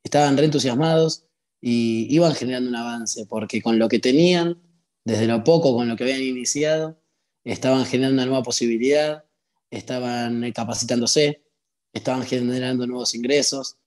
estaban reentusiasmados y iban generando un avance, porque con lo que tenían, desde lo poco, con lo que habían iniciado, estaban generando una nueva posibilidad, estaban capacitándose, estaban generando nuevos ingresos,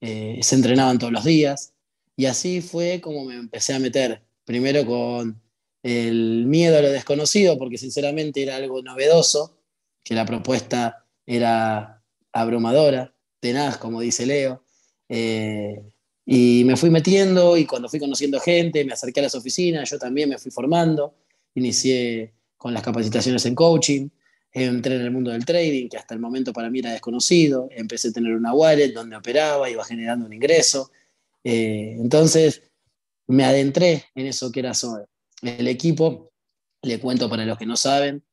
eh, se entrenaban todos los días. Y así fue como me empecé a meter, primero con el miedo a lo desconocido, porque sinceramente era algo novedoso, que la propuesta era abrumadora, tenaz, como dice Leo. Eh, y me fui metiendo y cuando fui conociendo gente, me acerqué a las oficinas, yo también me fui formando, inicié con las capacitaciones en coaching, entré en el mundo del trading, que hasta el momento para mí era desconocido, empecé a tener una wallet donde operaba, iba generando un ingreso. Eh, entonces me adentré en eso que era Zoe El equipo, le cuento para los que no saben,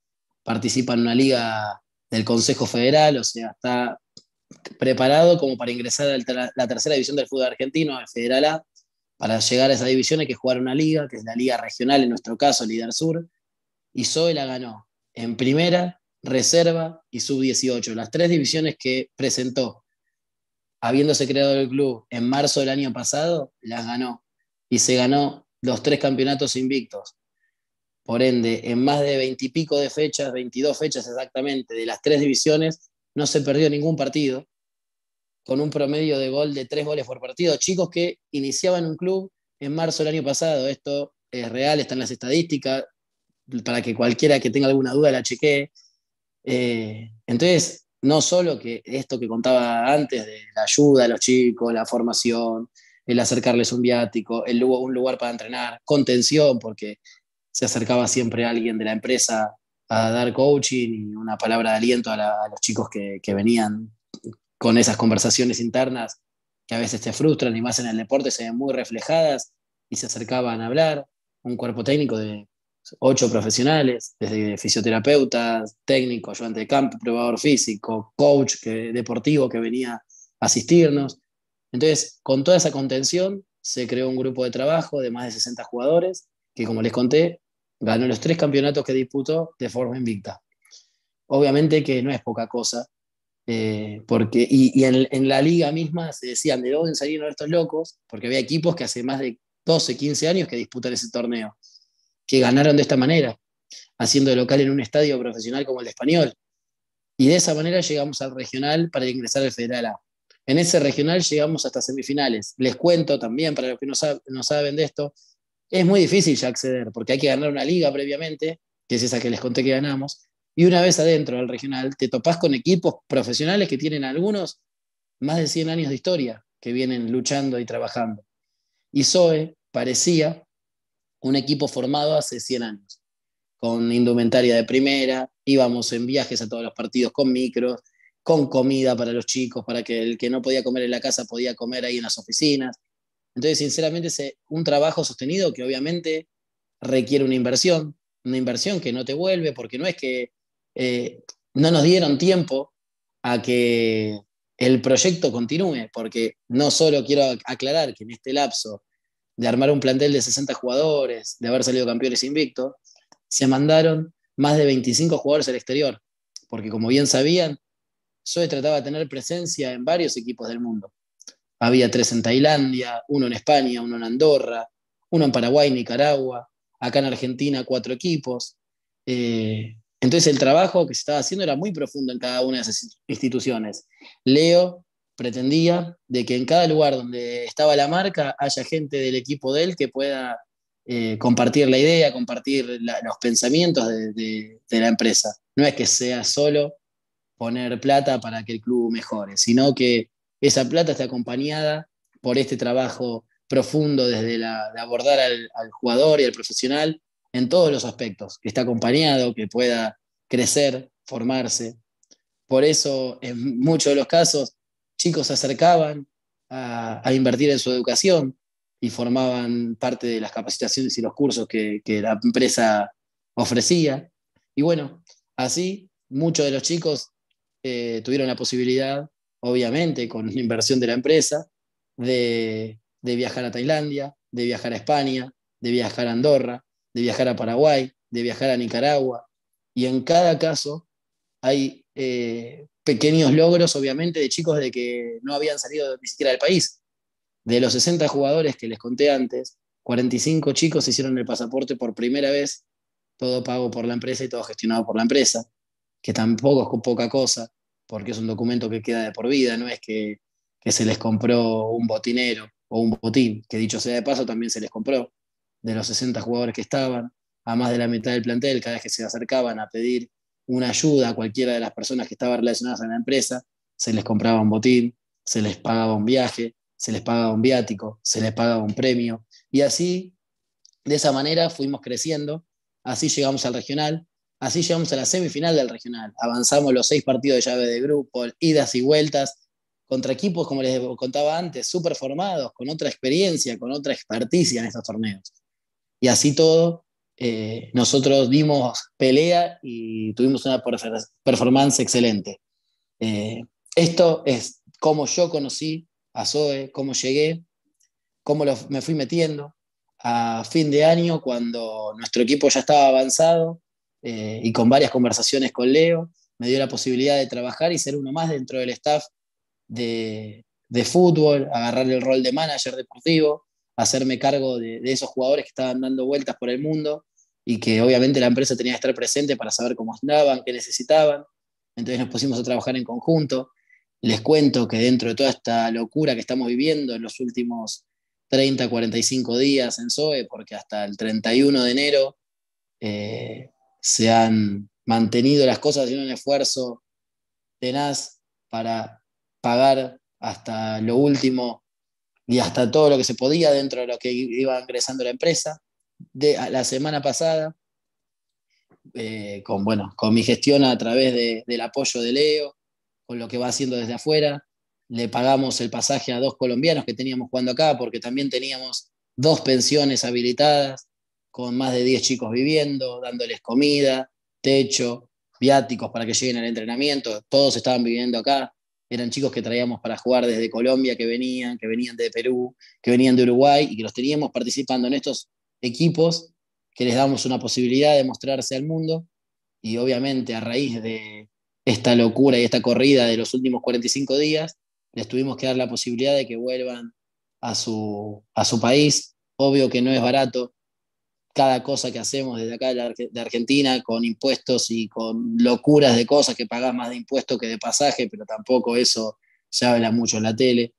participa en una liga del Consejo Federal, o sea, está preparado como para ingresar a la tercera división del fútbol argentino, al Federal A. Para llegar a esa división hay que jugar una liga, que es la liga regional, en nuestro caso, Líder Sur, y Zoe la ganó en primera reserva y sub-18. Las tres divisiones que presentó, habiéndose creado el club en marzo del año pasado, las ganó. Y se ganó los tres campeonatos invictos. Por ende, en más de veintipico de fechas, 22 fechas exactamente, de las tres divisiones, no se perdió ningún partido, con un promedio de gol de tres goles por partido. Chicos que iniciaban un club en marzo del año pasado, esto es real, está en las estadísticas, para que cualquiera que tenga alguna duda la chequee. Eh, entonces, no solo que esto que contaba antes de la ayuda a los chicos, la formación, el acercarles un viático, el, un lugar para entrenar, contención, porque se acercaba siempre alguien de la empresa a dar coaching y una palabra de aliento a, los chicos que, venían con esas conversaciones internas que a veces te frustran y más en el deporte se ven muy reflejadas y se acercaban a hablar. Un cuerpo técnico de ocho profesionales, desde fisioterapeutas, técnico, ayudante de campo, probador físico, coach deportivo que venía a asistirnos. Entonces, con toda esa contención, se creó un grupo de trabajo de más de 60 jugadores, que como les conté, ganó los tres campeonatos que disputó de forma invicta. Obviamente que no es poca cosa, eh, porque, y, en, en, la liga misma se decían de dónde salieron estos locos, porque había equipos que hace más de 12, 15 años que disputan ese torneo que ganaron de esta manera, haciendo de local en un estadio profesional como el de Español. Y de esa manera llegamos al regional para ingresar al Federal A. En ese regional llegamos hasta semifinales. Les cuento también, para los que no, no saben de esto, es muy difícil ya acceder, porque hay que ganar una liga previamente, que es esa que les conté que ganamos, y una vez adentro del regional te topás con equipos profesionales que tienen algunos más de 100 años de historia, que vienen luchando y trabajando. Y Zoe parecía un equipo formado hace 100 años, con indumentaria de primera, íbamos en viajes a todos los partidos con micros, con comida para los chicos, para que el que no podía comer en la casa podía comer ahí en las oficinas. Entonces, sinceramente, es un trabajo sostenido que obviamente requiere una inversión, una inversión que no te vuelve, porque no es que eh, no nos dieron tiempo a que el proyecto continúe, porque no solo quiero aclarar que en este lapso de armar un plantel de 60 jugadores, de haber salido campeones invictos, se mandaron más de 25 jugadores al exterior, porque como bien sabían, Zoe trataba de tener presencia en varios equipos del mundo. Había tres en Tailandia, uno en España, uno en Andorra, uno en Paraguay, Nicaragua, acá en Argentina cuatro equipos. Eh, entonces el trabajo que se estaba haciendo era muy profundo en cada una de esas instituciones. Leo pretendía de que en cada lugar donde estaba la marca haya gente del equipo de él que pueda eh, compartir la idea, compartir los pensamientos de, la empresa. No es que sea solo poner plata para que el club mejore, sino que esa plata está acompañada por este trabajo profundo desde la, abordar al, jugador y al profesional en todos los aspectos, que está acompañado, que pueda crecer, formarse. Por eso, en muchos de los casos, chicos se acercaban a, invertir en su educación y formaban parte de las capacitaciones y los cursos que, la empresa ofrecía. Y bueno, así muchos de los chicos eh, tuvieron la posibilidad, obviamente, con la inversión de la empresa, de, viajar a Tailandia, de viajar a España, de viajar a Andorra, de viajar a Paraguay, de viajar a Nicaragua. Y en cada caso hay eh, pequeños logros, obviamente, de chicos de que no habían salido ni siquiera del país. De los 60 jugadores que les conté antes, 45 chicos hicieron el pasaporte por primera vez, todo pago por la empresa y todo gestionado por la empresa, que tampoco es poca cosa, porque es un documento que queda de por vida, no es que, se les compró un botinero o un botín, que dicho sea de paso también se les compró, de los 60 jugadores que estaban, a más de la mitad del plantel, cada vez que se acercaban a pedir una ayuda a cualquiera de las personas que estaban relacionadas en la empresa, se les compraba un botín, se les pagaba un viaje, se les pagaba un viático, se les pagaba un premio. Y así, de esa manera, fuimos creciendo, así llegamos al regional, así llegamos a la semifinal del regional, avanzamos los seis partidos de llave de grupo, idas y vueltas, contra equipos, como les contaba antes, súper formados, con otra experiencia, con otra experticia en estos torneos. Y así todo, eh, nosotros dimos pelea y tuvimos una performance excelente. Eh, esto es cómo yo conocí a Zoe, cómo llegué, cómo me fui metiendo. A fin de año, cuando nuestro equipo ya estaba avanzado eh, y con varias conversaciones con Leo, me dio la posibilidad de trabajar y ser uno más dentro del staff de, de fútbol, agarrar el rol de manager deportivo, hacerme cargo de, esos jugadores que estaban dando vueltas por el mundo y que obviamente la empresa tenía que estar presente para saber cómo andaban, qué necesitaban. Entonces nos pusimos a trabajar en conjunto. Les cuento que dentro de toda esta locura que estamos viviendo en los últimos 30, 45 días en SOE, porque hasta el 31 de enero eh, se han mantenido las cosas en un esfuerzo tenaz para pagar hasta lo último y hasta todo lo que se podía dentro de lo que iba ingresando la empresa. De, la semana pasada, eh, con, bueno, con mi gestión a través del apoyo de Leo, con lo que va haciendo desde afuera, le pagamos el pasaje a dos colombianos que teníamos jugando acá, porque también teníamos dos pensiones habilitadas, con más de 10 chicos viviendo, dándoles comida, techo, viáticos para que lleguen al entrenamiento, todos estaban viviendo acá, eran chicos que traíamos para jugar desde Colombia, que venían, que venían de Perú, que venían de Uruguay y que los teníamos participando en estos equipos que les damos una posibilidad de mostrarse al mundo. Y obviamente a raíz de esta locura y esta corrida de los últimos 45 días, les tuvimos que dar la posibilidad de que vuelvan a su, a su país. Obvio que no es barato cada cosa que hacemos desde acá de, Argentina, con impuestos y con locuras de cosas que pagás más de impuestos que de pasaje, pero tampoco eso se habla mucho en la tele.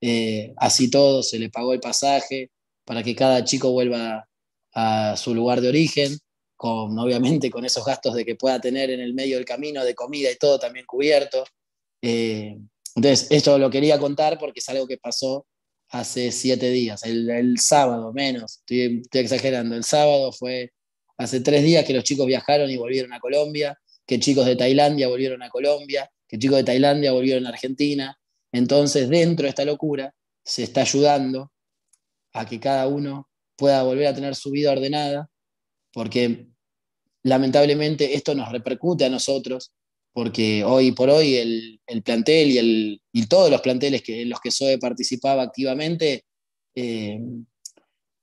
Eh, así todo, se le pagó el pasaje para que cada chico vuelva a, su lugar de origen, con, obviamente con esos gastos de que pueda tener en el medio del camino de comida y todo también cubierto. Eh, entonces, esto lo quería contar porque es algo que pasó hace siete días, el, sábado menos, estoy, estoy, exagerando, el sábado fue hace tres días que los chicos viajaron y volvieron a Colombia, que chicos de Tailandia volvieron a Colombia, que chicos de Tailandia volvieron a Argentina. Entonces, dentro de esta locura, se está ayudando a que cada uno pueda volver a tener su vida ordenada, porque lamentablemente esto nos repercute a nosotros porque hoy por hoy el, plantel y, todos los planteles que, en los que SOE participaba activamente, eh,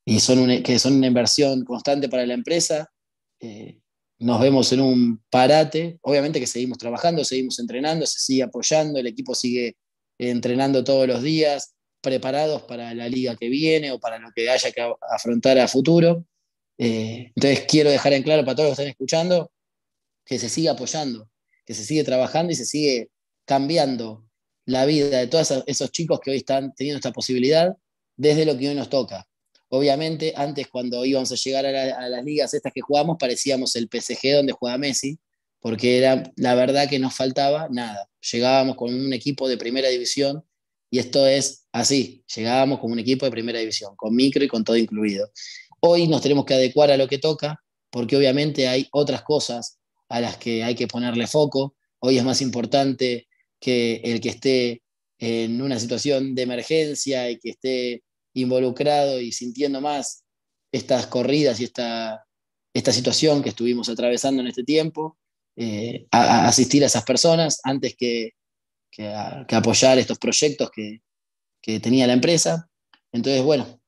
y son que son una inversión constante para la empresa, eh, nos vemos en un parate. Obviamente que seguimos trabajando, seguimos entrenando, se sigue apoyando, el equipo sigue entrenando todos los días, preparados para la liga que viene o para lo que haya que afrontar a futuro. Eh, entonces quiero dejar en claro para todos los que están escuchando que se siga apoyando, que se sigue trabajando y se sigue cambiando la vida de todos esos chicos que hoy están teniendo esta posibilidad desde lo que hoy nos toca. Obviamente, antes cuando íbamos a llegar a, las ligas estas que jugamos, parecíamos el PSG donde juega Messi, porque era la verdad que nos faltaba nada. Llegábamos con un equipo de primera división y esto es así, llegábamos con un equipo de primera división, con micro y con todo incluido. Hoy nos tenemos que adecuar a lo que toca, porque obviamente hay otras cosas a las que hay que ponerle foco. Hoy es más importante que el que esté en una situación de emergencia y que esté involucrado y sintiendo más estas corridas y esta, esta situación que estuvimos atravesando en este tiempo, eh, asistir a esas personas antes que, apoyar estos proyectos que, que tenía la empresa. Entonces, bueno,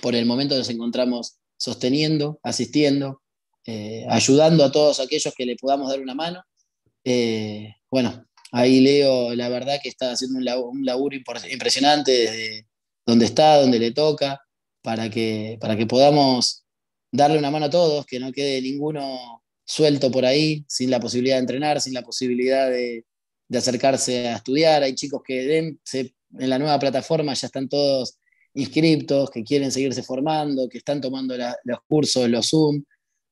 por el momento nos encontramos sosteniendo, asistiendo, eh, ayudando a todos aquellos que le podamos dar una mano. Eh, bueno, ahí Leo, la verdad que está haciendo un laburo, impresionante desde donde está, donde le toca, para que, para que podamos darle una mano a todos, que no quede ninguno suelto por ahí, sin la posibilidad de entrenar, sin la posibilidad de, acercarse a estudiar. Hay chicos que en la nueva plataforma ya están todos inscriptos, que quieren seguirse formando, que están tomando los cursos, los Zoom.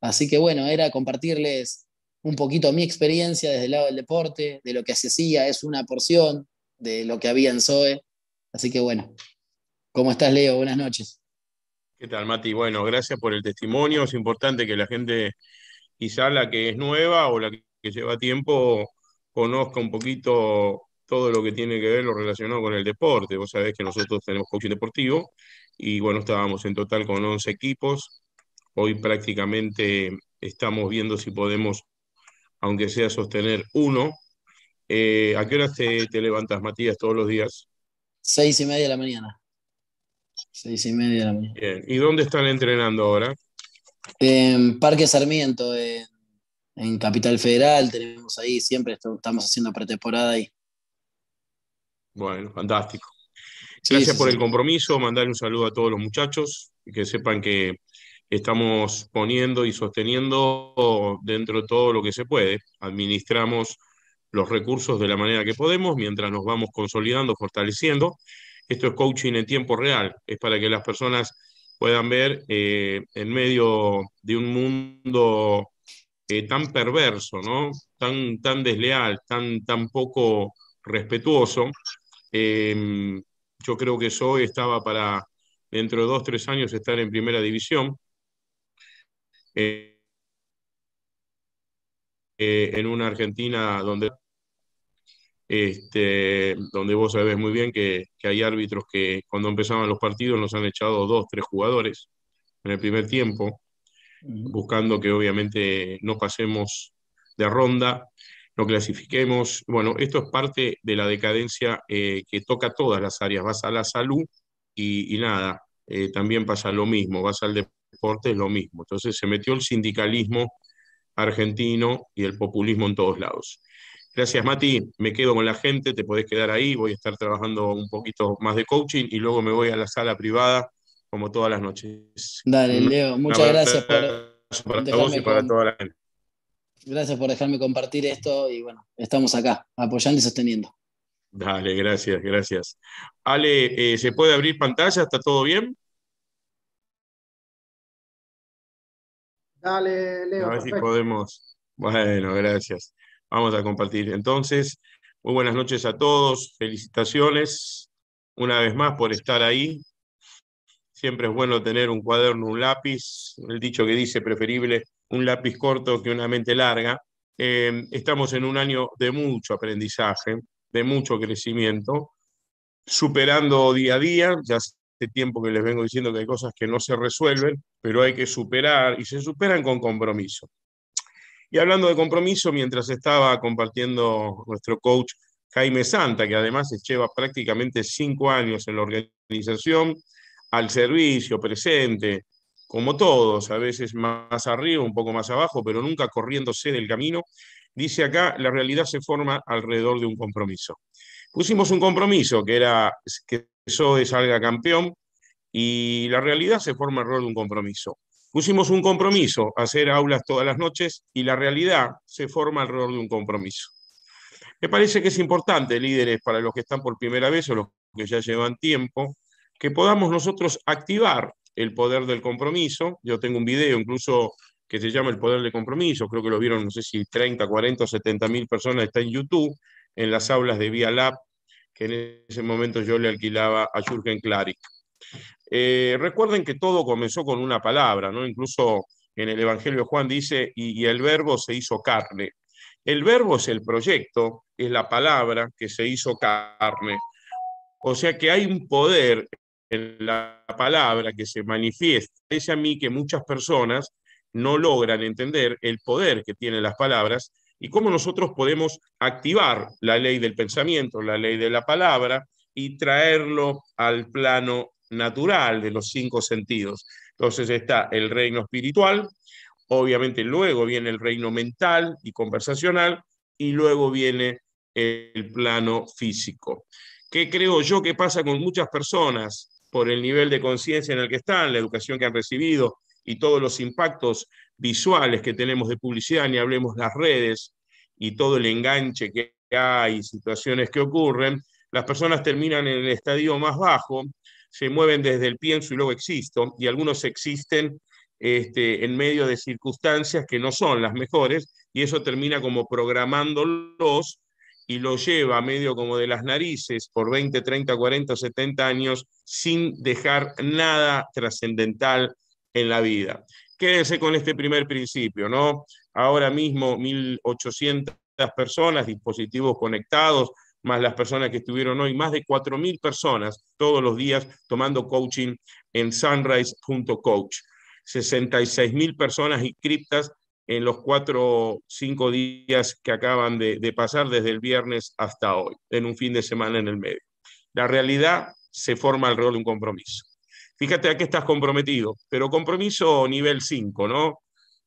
Así que bueno, era compartirles un poquito mi experiencia desde el lado del deporte, de lo que se hacía, es una porción de lo que había en SOE. Así que bueno, ¿cómo estás Leo? Buenas noches. ¿Qué tal, Mati? Bueno, gracias por el testimonio. Es importante que la gente, quizá la que es nueva o la que lleva tiempo, conozca un poquito todo lo que tiene que ver lo relacionado con el deporte. Vos sabés que nosotros tenemos coaching deportivo y bueno, estábamos en total con 11 equipos Hoy prácticamente estamos viendo si podemos, aunque sea sostener uno. Eh, ¿A qué horas te, levantas, Matías, todos los días? Seis y media de la mañana. Seis y media de la mañana. Bien. ¿Y dónde están entrenando ahora? En Parque Sarmiento, en, Capital Federal, tenemos ahí, siempre estamos haciendo pretemporada ahí. Bueno, fantástico. Gracias por el compromiso, mandar un saludo a todos los muchachos que sepan que estamos poniendo y sosteniendo dentro de todo lo que se puede. Administramos los recursos de la manera que podemos mientras nos vamos consolidando, fortaleciendo. Esto es coaching en tiempo real, es para que las personas puedan ver eh, en medio de un mundo eh, tan perverso, ¿no? tan, tan desleal, tan, tan poco respetuoso. Em, yo creo que soy estaba para dentro de dos, tres años estar en primera división. Eh, en una Argentina donde, este, donde vos sabés muy bien que, hay árbitros que cuando empezaban los partidos nos han echado dos, tres jugadores en el primer tiempo, buscando que obviamente no pasemos de ronda, no clasifiquemos. Bueno, esto es parte de la decadencia eh, que toca todas las áreas. Vas a la salud y, nada, eh, también pasa lo mismo. Vas al deporte es lo mismo. Entonces se metió el sindicalismo argentino y el populismo en todos lados. Gracias, Mati. Me quedo con la gente, te podés quedar ahí. Voy a estar trabajando un poquito más de coaching y luego me voy a la sala privada, como todas las noches. Dale, Leo, muchas gracias por. Para vos y para toda la gente. Gracias por dejarme compartir esto y bueno, estamos acá, apoyando y sosteniendo. Dale, gracias, gracias. Ale, eh, ¿se puede abrir pantalla? ¿Está todo bien? Dale, Leo. A ver si podemos. Bueno, gracias. Vamos a compartir. Entonces, muy buenas noches a todos. Felicitaciones una vez más por estar ahí. Siempre es bueno tener un cuaderno, un lápiz. El dicho que dice preferible un lápiz corto que una mente larga. Eh, estamos en un año de mucho aprendizaje, de mucho crecimiento, superando día a día. Ya este tiempo que les vengo diciendo que hay cosas que no se resuelven, pero hay que superar y se superan con compromiso. Y hablando de compromiso, mientras estaba compartiendo nuestro coach Jaime Santa, que además lleva prácticamente cinco años en la organización, al servicio, presente, como todos, a veces más arriba, un poco más abajo, pero nunca corriéndose del camino, dice acá, la realidad se forma alrededor de un compromiso. Pusimos un compromiso que era PSOE salga campeón y la realidad se forma el rol de un compromiso. Pusimos un compromiso, hacer aulas todas las noches y la realidad se forma alrededor de un compromiso. Me parece que es importante, líderes, para los que están por primera vez o los que ya llevan tiempo, que podamos nosotros activar el poder del compromiso. Yo tengo un video incluso que se llama El Poder del Compromiso, creo que lo vieron, no sé si 30, 40 o 70 mil personas, está en YouTube, en las aulas de Vía Lab que en ese momento yo le alquilaba a Jürgen Klarik. Eh, recuerden que todo comenzó con una palabra, ¿no? Incluso en el Evangelio Juan dice, y, el verbo se hizo carne. El verbo es el proyecto, es la palabra que se hizo carne. O sea que hay un poder en la palabra que se manifiesta. Parece a mí que muchas personas no logran entender el poder que tienen las palabras y cómo nosotros podemos activar la ley del pensamiento, la ley de la palabra y traerlo al plano natural de los cinco sentidos. Entonces está el reino espiritual, obviamente luego viene el reino mental y conversacional y luego viene el plano físico. ¿Qué creo yo que pasa con muchas personas por el nivel de conciencia en el que están, la educación que han recibido y todos los impactos visuales que tenemos de publicidad, ni hablemos las redes, y todo el enganche que hay, situaciones que ocurren, las personas terminan en el estadio más bajo, se mueven desde el pienso y luego existo, y algunos existen este, en medio de circunstancias que no son las mejores, y eso termina como programándolos y lo lleva medio como de las narices por 20, 30, 40, 70 años sin dejar nada trascendental en la vida. Quédense con este primer principio, ¿no? ahora mismo 1.800 personas, dispositivos conectados, más las personas que estuvieron hoy, más de 4.000 personas todos los días tomando coaching en sunrise.coach. 66.000 personas inscritas en los cuatro cinco días que acaban de, de pasar desde el viernes hasta hoy, en un fin de semana en el medio. La realidad se forma alrededor de un compromiso. Fíjate a qué estás comprometido, pero compromiso nivel 5, ¿no?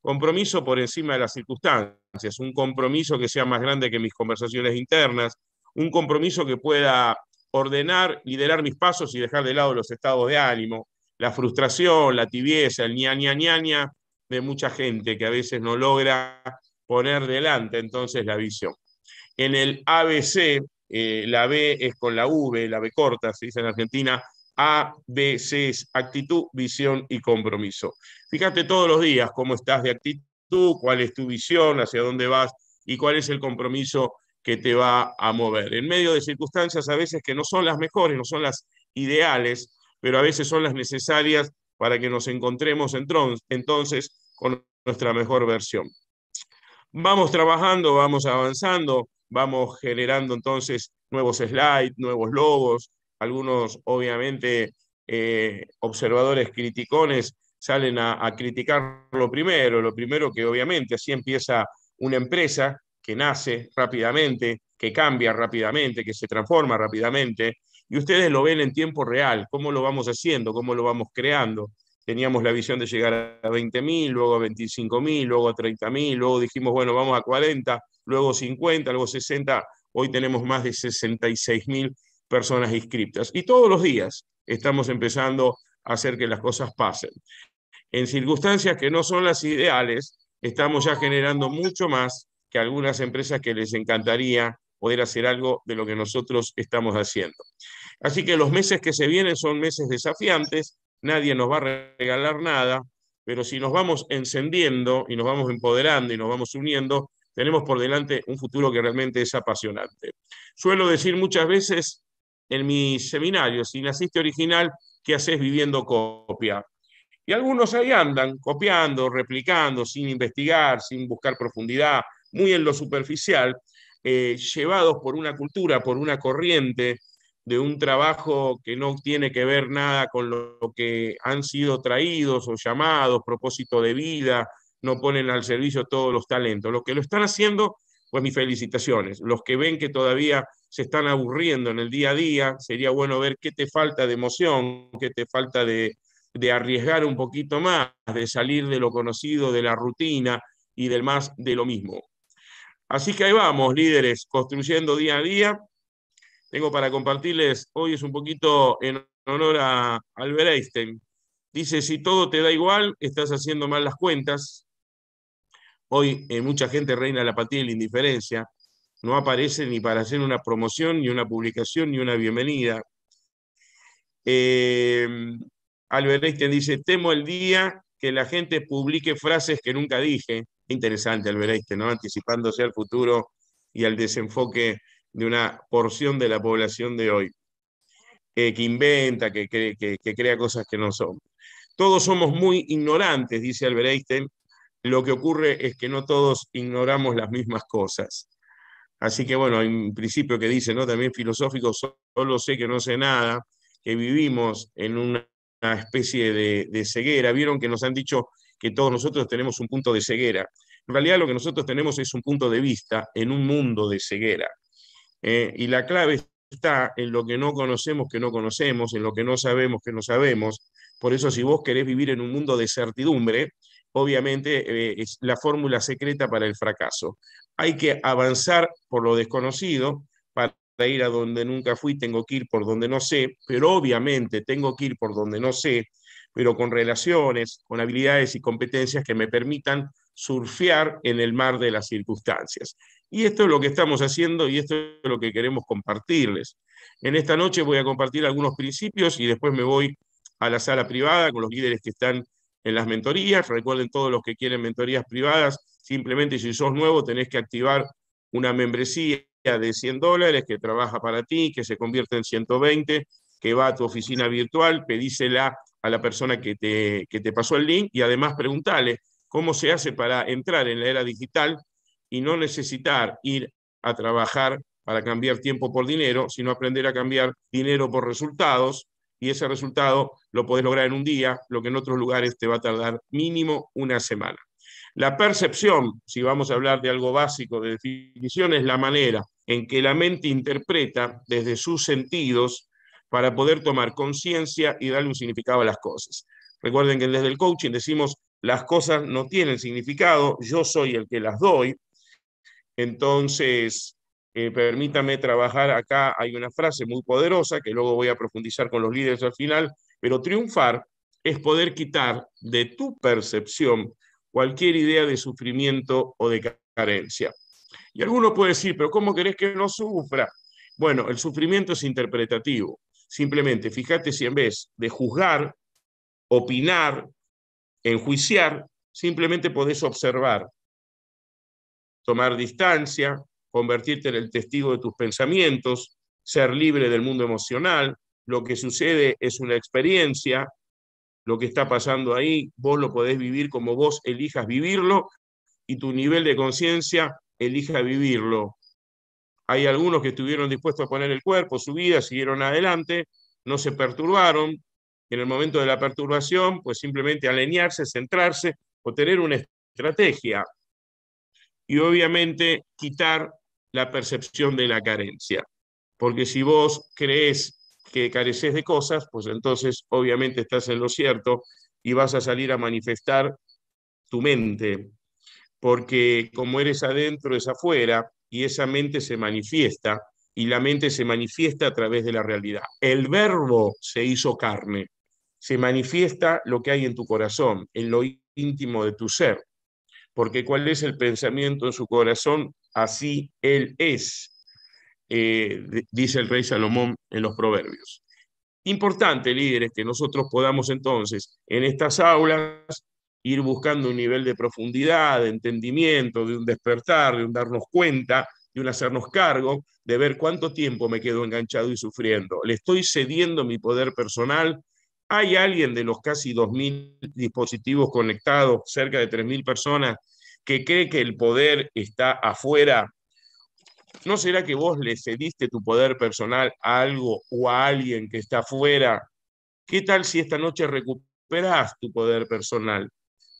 Compromiso por encima de las circunstancias, un compromiso que sea más grande que mis conversaciones internas, un compromiso que pueda ordenar, liderar mis pasos y dejar de lado los estados de ánimo, la frustración, la tibieza, el ña ña de mucha gente que a veces no logra poner delante entonces la visión. En el ABC, eh, la B es con la V, la B corta, se dice en Argentina, a, C, actitud, visión y compromiso. Fíjate todos los días cómo estás de actitud, cuál es tu visión, hacia dónde vas y cuál es el compromiso que te va a mover. En medio de circunstancias a veces que no son las mejores, no son las ideales, pero a veces son las necesarias para que nos encontremos entonces con nuestra mejor versión. Vamos trabajando, vamos avanzando, vamos generando entonces nuevos slides, nuevos logos, algunos obviamente eh, observadores criticones salen a, criticar lo primero, lo primero que obviamente así empieza una empresa que nace rápidamente, que cambia rápidamente, que se transforma rápidamente, y ustedes lo ven en tiempo real, cómo lo vamos haciendo, cómo lo vamos creando. Teníamos la visión de llegar a 20.000, luego a 25.000, luego a 30.000, luego dijimos, bueno, vamos a 40, luego 50, luego 60, hoy tenemos más de 66.000 personas inscriptas. Y todos los días estamos empezando a hacer que las cosas pasen. En circunstancias que no son las ideales, estamos ya generando mucho más que algunas empresas que les encantaría poder hacer algo de lo que nosotros estamos haciendo. Así que los meses que se vienen son meses desafiantes, nadie nos va a regalar nada, pero si nos vamos encendiendo y nos vamos empoderando y nos vamos uniendo, tenemos por delante un futuro que realmente es apasionante. Suelo decir muchas veces en mi seminario, si naciste original, ¿qué haces viviendo copia? Y algunos ahí andan copiando, replicando, sin investigar, sin buscar profundidad, muy en lo superficial, eh, llevados por una cultura, por una corriente de un trabajo que no tiene que ver nada con lo que han sido traídos o llamados, propósito de vida, no ponen al servicio todos los talentos. Los que lo están haciendo, pues mis felicitaciones. Los que ven que todavía se están aburriendo en el día a día, sería bueno ver qué te falta de emoción, qué te falta de, arriesgar un poquito más, de salir de lo conocido, de la rutina y del más de lo mismo. Así que ahí vamos, líderes, construyendo día a día. Tengo para compartirles, hoy es un poquito en honor a Albert Einstein. Dice, si todo te da igual, estás haciendo mal las cuentas. Hoy eh, mucha gente reina la apatía y la indiferencia no aparece ni para hacer una promoción, ni una publicación, ni una bienvenida. Eh, Albert Einstein dice, temo el día que la gente publique frases que nunca dije. Interesante, Albert Einstein, ¿no? Anticipándose al futuro y al desenfoque de una porción de la población de hoy, que inventa, que, que, que crea cosas que no son. Todos somos muy ignorantes, dice Albert Einstein. Lo que ocurre es que no todos ignoramos las mismas cosas. Así que bueno, hay un principio que dice, ¿no? También filosófico, solo sé que no sé nada, que vivimos en una especie de, ceguera. Vieron que nos han dicho que todos nosotros tenemos un punto de ceguera. En realidad lo que nosotros tenemos es un punto de vista en un mundo de ceguera. Eh, y la clave está en lo que no conocemos que no conocemos, en lo que no sabemos que no sabemos. Por eso si vos querés vivir en un mundo de certidumbre, obviamente eh, es la fórmula secreta para el fracaso hay que avanzar por lo desconocido para ir a donde nunca fui, tengo que ir por donde no sé, pero obviamente tengo que ir por donde no sé, pero con relaciones, con habilidades y competencias que me permitan surfear en el mar de las circunstancias. Y esto es lo que estamos haciendo y esto es lo que queremos compartirles. En esta noche voy a compartir algunos principios y después me voy a la sala privada con los líderes que están en las mentorías. Recuerden todos los que quieren mentorías privadas, Simplemente si sos nuevo tenés que activar una membresía de 100 dólares que trabaja para ti, que se convierte en 120, que va a tu oficina virtual, pedísela a la persona que te, te pasó el link y además preguntale cómo se hace para entrar en la era digital y no necesitar ir a trabajar para cambiar tiempo por dinero, sino aprender a cambiar dinero por resultados y ese resultado lo podés lograr en un día, lo que en otros lugares te va a tardar mínimo una semana. La percepción, si vamos a hablar de algo básico de definición, es la manera en que la mente interpreta desde sus sentidos para poder tomar conciencia y darle un significado a las cosas. Recuerden que desde el coaching decimos las cosas no tienen significado, yo soy el que las doy. Entonces, eh, permítame trabajar acá, hay una frase muy poderosa que luego voy a profundizar con los líderes al final, pero triunfar es poder quitar de tu percepción cualquier idea de sufrimiento o de carencia. Y alguno puede decir, pero ¿cómo querés que no sufra? Bueno, el sufrimiento es interpretativo. Simplemente, fíjate si en vez de juzgar, opinar, enjuiciar, simplemente podés observar, tomar distancia, convertirte en el testigo de tus pensamientos, ser libre del mundo emocional. Lo que sucede es una experiencia, lo que está pasando ahí, vos lo podés vivir como vos elijas vivirlo y tu nivel de conciencia elija vivirlo. Hay algunos que estuvieron dispuestos a poner el cuerpo, su vida, siguieron adelante, no se perturbaron. En el momento de la perturbación, pues simplemente alinearse, centrarse o tener una estrategia. Y obviamente quitar la percepción de la carencia. Porque si vos crees que careces de cosas, pues entonces obviamente estás en lo cierto y vas a salir a manifestar tu mente, porque como eres adentro es afuera y esa mente se manifiesta y la mente se manifiesta a través de la realidad. El verbo se hizo carne, se manifiesta lo que hay en tu corazón, en lo íntimo de tu ser, porque cuál es el pensamiento en su corazón, así él es. Eh, dice el rey Salomón en los proverbios. Importante, líderes, que nosotros podamos entonces en estas aulas ir buscando un nivel de profundidad, de entendimiento, de un despertar, de un darnos cuenta, de un hacernos cargo, de ver cuánto tiempo me quedo enganchado y sufriendo. Le estoy cediendo mi poder personal. ¿Hay alguien de los casi 2.000 dispositivos conectados, cerca de 3.000 personas, que cree que el poder está afuera ¿No será que vos le cediste tu poder personal a algo o a alguien que está afuera? ¿Qué tal si esta noche recuperás tu poder personal,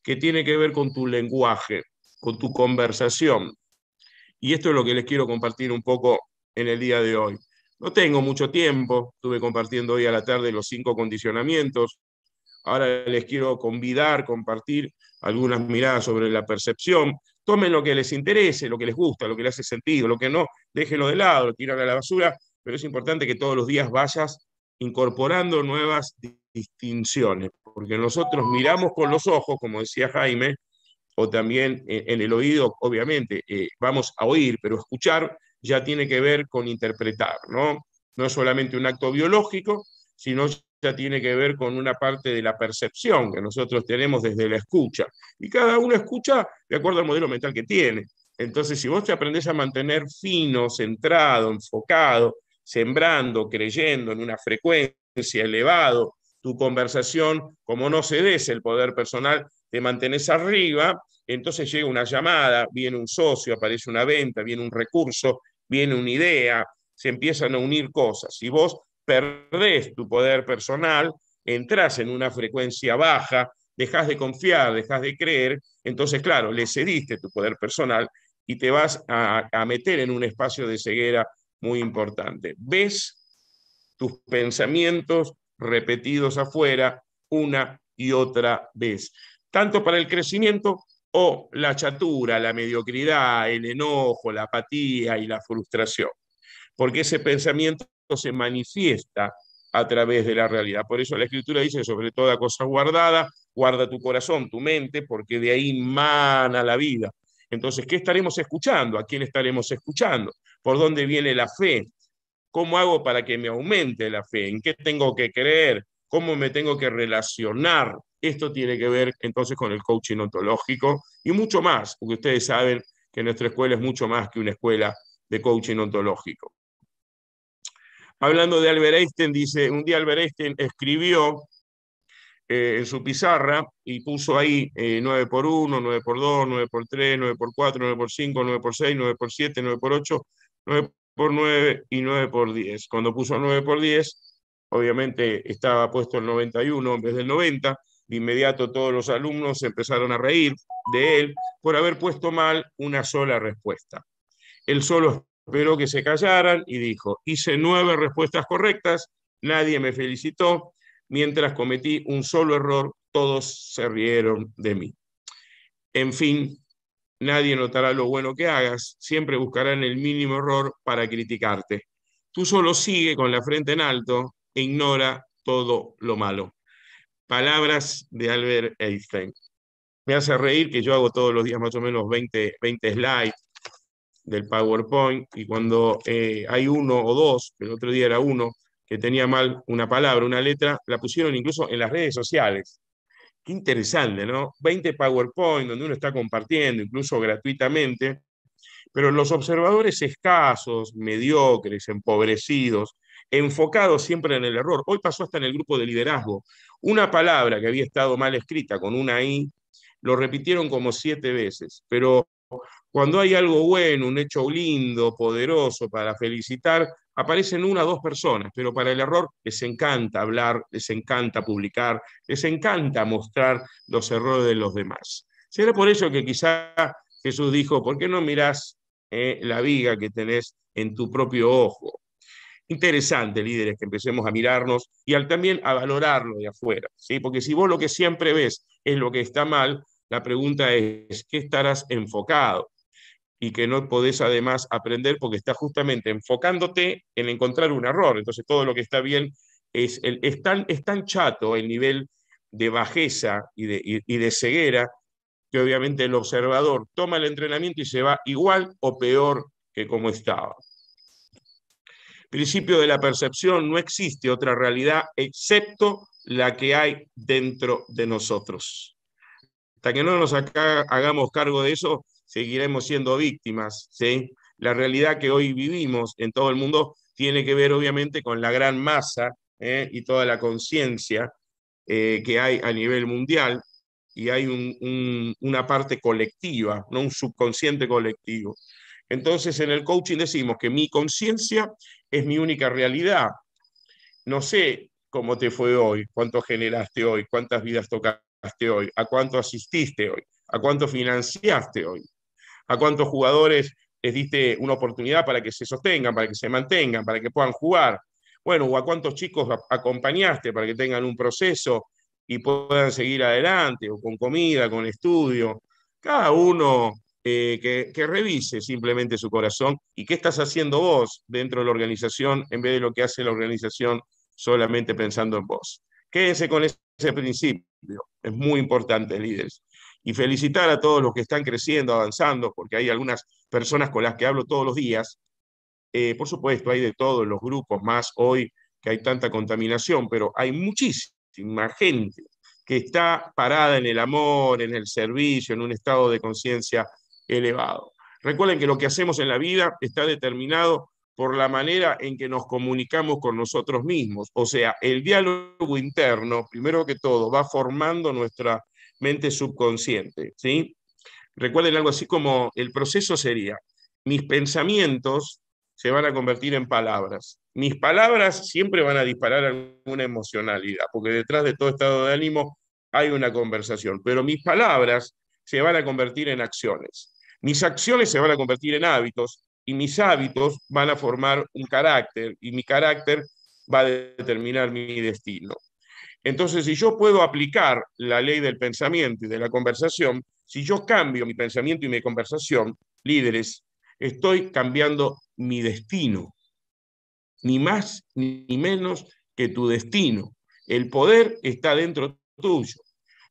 que tiene que ver con tu lenguaje, con tu conversación? Y esto es lo que les quiero compartir un poco en el día de hoy. No tengo mucho tiempo, estuve compartiendo hoy a la tarde los cinco condicionamientos. Ahora les quiero convidar, compartir algunas miradas sobre la percepción, tomen lo que les interese, lo que les gusta, lo que les hace sentido, lo que no, déjenlo de lado, lo tiran a la basura, pero es importante que todos los días vayas incorporando nuevas distinciones, porque nosotros miramos con los ojos, como decía Jaime, o también eh, en el oído, obviamente, eh, vamos a oír, pero escuchar ya tiene que ver con interpretar, ¿no? No es solamente un acto biológico, sino ya tiene que ver con una parte de la percepción que nosotros tenemos desde la escucha. Y cada uno escucha de acuerdo al modelo mental que tiene. Entonces, si vos te aprendés a mantener fino, centrado, enfocado, sembrando, creyendo en una frecuencia elevado, tu conversación, como no cedes el poder personal, te mantenés arriba, entonces llega una llamada, viene un socio, aparece una venta, viene un recurso, viene una idea, se empiezan a unir cosas. si vos perdés tu poder personal, entras en una frecuencia baja, dejas de confiar, dejas de creer, entonces, claro, le cediste tu poder personal y te vas a, a meter en un espacio de ceguera muy importante. Ves tus pensamientos repetidos afuera una y otra vez, tanto para el crecimiento o la chatura, la mediocridad, el enojo, la apatía y la frustración porque ese pensamiento se manifiesta a través de la realidad. Por eso la escritura dice, sobre toda cosa guardada, guarda tu corazón, tu mente, porque de ahí mana la vida. Entonces, ¿qué estaremos escuchando? ¿A quién estaremos escuchando? ¿Por dónde viene la fe? ¿Cómo hago para que me aumente la fe? ¿En qué tengo que creer? ¿Cómo me tengo que relacionar? Esto tiene que ver entonces con el coaching ontológico y mucho más, porque ustedes saben que nuestra escuela es mucho más que una escuela de coaching ontológico. Hablando de Albert Einstein, dice, un día Albert Einstein escribió en su pizarra y puso ahí 9 x 1, 9 x 2, 9 x 3, 9 x 4, 9 x 5, 9 x 6, 9 x 7, 9 x 8, 9 por 9 y 9 por 10. Cuando puso 9 por 10, obviamente estaba puesto el 91 en vez del 90. De inmediato todos los alumnos empezaron a reír de él por haber puesto mal una sola respuesta. Él solo esperó que se callaran y dijo, hice nueve respuestas correctas, nadie me felicitó, mientras cometí un solo error, todos se rieron de mí. En fin, nadie notará lo bueno que hagas, siempre buscarán el mínimo error para criticarte. Tú solo sigue con la frente en alto e ignora todo lo malo. Palabras de Albert Einstein. Me hace reír que yo hago todos los días más o menos 20, 20 slides del PowerPoint y cuando eh, hay uno o dos, el otro día era uno, que tenía mal una palabra, una letra, la pusieron incluso en las redes sociales. Qué interesante, ¿no? 20 PowerPoint donde uno está compartiendo, incluso gratuitamente, pero los observadores escasos, mediocres, empobrecidos, enfocados siempre en el error. Hoy pasó hasta en el grupo de liderazgo. Una palabra que había estado mal escrita con una I, lo repitieron como siete veces, pero cuando hay algo bueno, un hecho lindo, poderoso para felicitar, aparecen una o dos personas, pero para el error les encanta hablar, les encanta publicar, les encanta mostrar los errores de los demás. Será por eso que quizá Jesús dijo, ¿por qué no mirás eh, la viga que tenés en tu propio ojo? Interesante, líderes, que empecemos a mirarnos y al, también a valorarlo de afuera, ¿sí? porque si vos lo que siempre ves es lo que está mal, la pregunta es, ¿qué estarás enfocado? y que no podés además aprender porque está justamente enfocándote en encontrar un error. Entonces todo lo que está bien es, el, es, tan, chato el nivel de bajeza y de, de ceguera que obviamente el observador toma el entrenamiento y se va igual o peor que como estaba. Principio de la percepción, no existe otra realidad excepto la que hay dentro de nosotros. Hasta que no nos hagamos cargo de eso, seguiremos siendo víctimas. ¿sí? La realidad que hoy vivimos en todo el mundo tiene que ver obviamente con la gran masa ¿eh? y toda la conciencia eh, que hay a nivel mundial y hay una parte colectiva, no un subconsciente colectivo. Entonces en el coaching decimos que mi conciencia es mi única realidad. No sé cómo te fue hoy, cuánto generaste hoy, cuántas vidas tocaste hoy, a cuánto asististe hoy, a cuánto financiaste hoy a cuántos jugadores les diste una oportunidad para que se sostengan, para que se mantengan, para que puedan jugar. Bueno, o a cuántos chicos acompañaste para que tengan un proceso y puedan seguir adelante, o con comida, con estudio. Cada uno eh, que, revise simplemente su corazón y qué estás haciendo vos dentro de la organización en vez de lo que hace la organización solamente pensando en vos. Quédense con ese, ese principio, es muy importante, líderes y felicitar a todos los que están creciendo, avanzando, porque hay algunas personas con las que hablo todos los días. Eh, por supuesto, hay de todos los grupos, más hoy que hay tanta contaminación, pero hay muchísima gente que está parada en el amor, en el servicio, en un estado de conciencia elevado. Recuerden que lo que hacemos en la vida está determinado por la manera en que nos comunicamos con nosotros mismos. O sea, el diálogo interno, primero que todo, va formando nuestra mente subconsciente. ¿sí? Recuerden algo así como el proceso sería, mis pensamientos se van a convertir en palabras. Mis palabras siempre van a disparar alguna emocionalidad, porque detrás de todo estado de ánimo hay una conversación, pero mis palabras se van a convertir en acciones. Mis acciones se van a convertir en hábitos y mis hábitos van a formar un carácter y mi carácter va a determinar mi destino. Entonces, si yo puedo aplicar la ley del pensamiento y de la conversación, si yo cambio mi pensamiento y mi conversación, líderes, estoy cambiando mi destino, ni más ni menos que tu destino. El poder está dentro tuyo.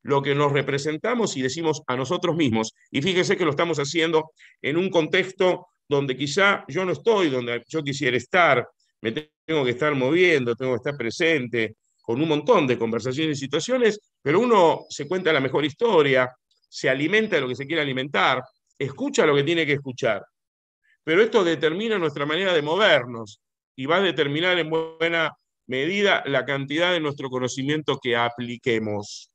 Lo que nos representamos y decimos a nosotros mismos, y fíjese que lo estamos haciendo en un contexto donde quizá yo no estoy donde yo quisiera estar, me tengo que estar moviendo, tengo que estar presente, con un montón de conversaciones y situaciones, pero uno se cuenta la mejor historia, se alimenta de lo que se quiere alimentar, escucha lo que tiene que escuchar. Pero esto determina nuestra manera de movernos y va a determinar en buena medida la cantidad de nuestro conocimiento que apliquemos.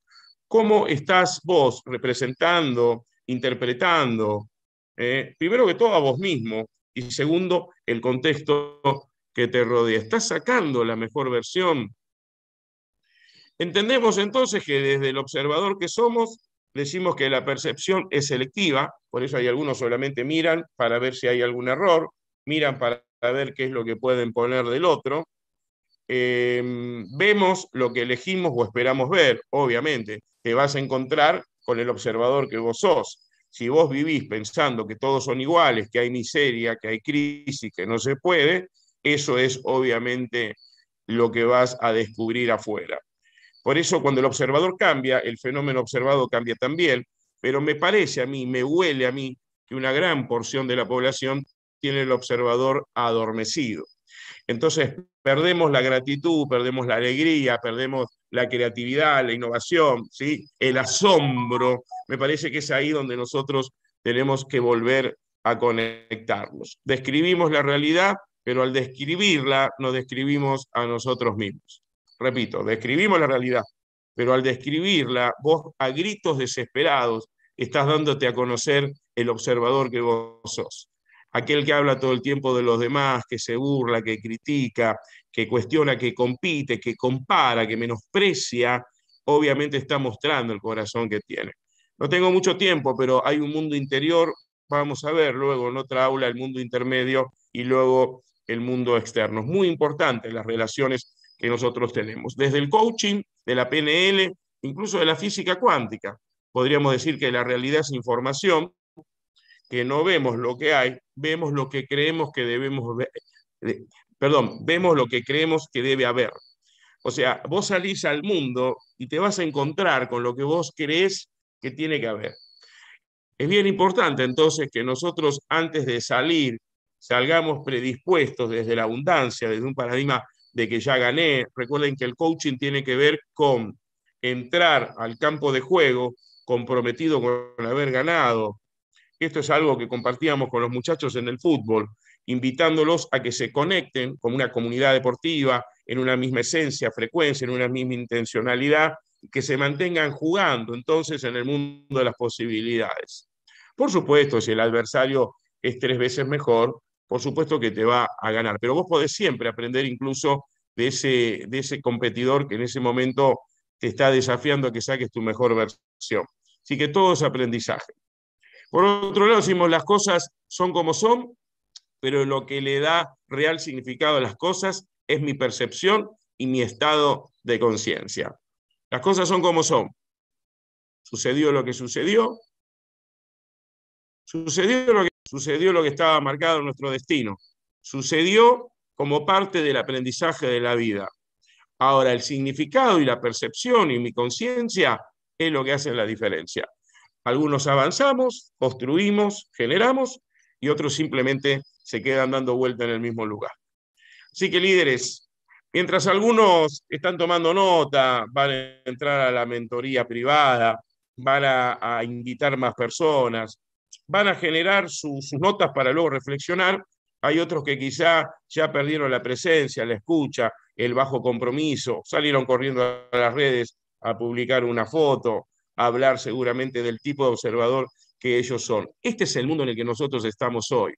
¿Cómo estás vos representando, interpretando, eh, primero que todo a vos mismo y segundo, el contexto que te rodea? ¿Estás sacando la mejor versión Entendemos entonces que desde el observador que somos, decimos que la percepción es selectiva, por eso hay algunos solamente miran para ver si hay algún error, miran para ver qué es lo que pueden poner del otro. Em, vemos lo que elegimos o esperamos ver, obviamente. Te vas a encontrar con el observador que vos sos. Si vos vivís pensando que todos son iguales, que hay miseria, que hay crisis, que no se puede, eso es obviamente lo que vas a descubrir afuera. Por eso cuando el observador cambia, el fenómeno observado cambia también, pero me parece a mí, me huele a mí, que una gran porción de la población tiene el observador adormecido. Entonces, perdemos la gratitud, perdemos la alegría, perdemos la creatividad, la innovación, ¿sí? el asombro. Me parece que es ahí donde nosotros tenemos que volver a conectarnos. Describimos la realidad, pero al describirla nos describimos a nosotros mismos. Repito, describimos la realidad, pero al describirla, vos a gritos desesperados estás dándote a conocer el observador que vos sos. Aquel que habla todo el tiempo de los demás, que se burla, que critica, que cuestiona, que compite, que compara, que menosprecia, obviamente está mostrando el corazón que tiene. No tengo mucho tiempo, pero hay un mundo interior, vamos a ver luego en otra aula el mundo intermedio y luego el mundo externo. Es muy importante las relaciones que nosotros tenemos. Desde el coaching, de la PNL, incluso de la física cuántica. Podríamos decir que la realidad es información, que no vemos lo que hay, vemos lo que creemos que debemos ver. Perdón, vemos lo que creemos que debe haber. O sea, vos salís al mundo y te vas a encontrar con lo que vos crees que tiene que haber. Es bien importante entonces que nosotros antes de salir salgamos predispuestos desde la abundancia, desde un paradigma de que ya gané. Recuerden que el coaching tiene que ver con entrar al campo de juego comprometido con haber ganado. Esto es algo que compartíamos con los muchachos en el fútbol, invitándolos a que se conecten con una comunidad deportiva en una misma esencia, frecuencia, en una misma intencionalidad, que se mantengan jugando entonces en el mundo de las posibilidades. Por supuesto, si el adversario es tres veces mejor, por supuesto que te va a ganar. Pero vos podés siempre aprender incluso de ese, de ese competidor que en ese momento te está desafiando a que saques tu mejor versión. Así que todo es aprendizaje. Por otro lado, decimos, las cosas son como son, pero lo que le da real significado a las cosas es mi percepción y mi estado de conciencia. Las cosas son como son. Sucedió lo que sucedió. Sucedió lo que sucedió lo que estaba marcado en nuestro destino. Sucedió como parte del aprendizaje de la vida. Ahora, el significado y la percepción y mi conciencia es lo que hace la diferencia. Algunos avanzamos, construimos, generamos y otros simplemente se quedan dando vuelta en el mismo lugar. Así que líderes, mientras algunos están tomando nota, van a entrar a la mentoría privada, van a, a invitar más personas, van a generar sus notas para luego reflexionar. Hay otros que quizá ya perdieron la presencia, la escucha, el bajo compromiso, salieron corriendo a las redes a publicar una foto, a hablar seguramente del tipo de observador que ellos son. Este es el mundo en el que nosotros estamos hoy,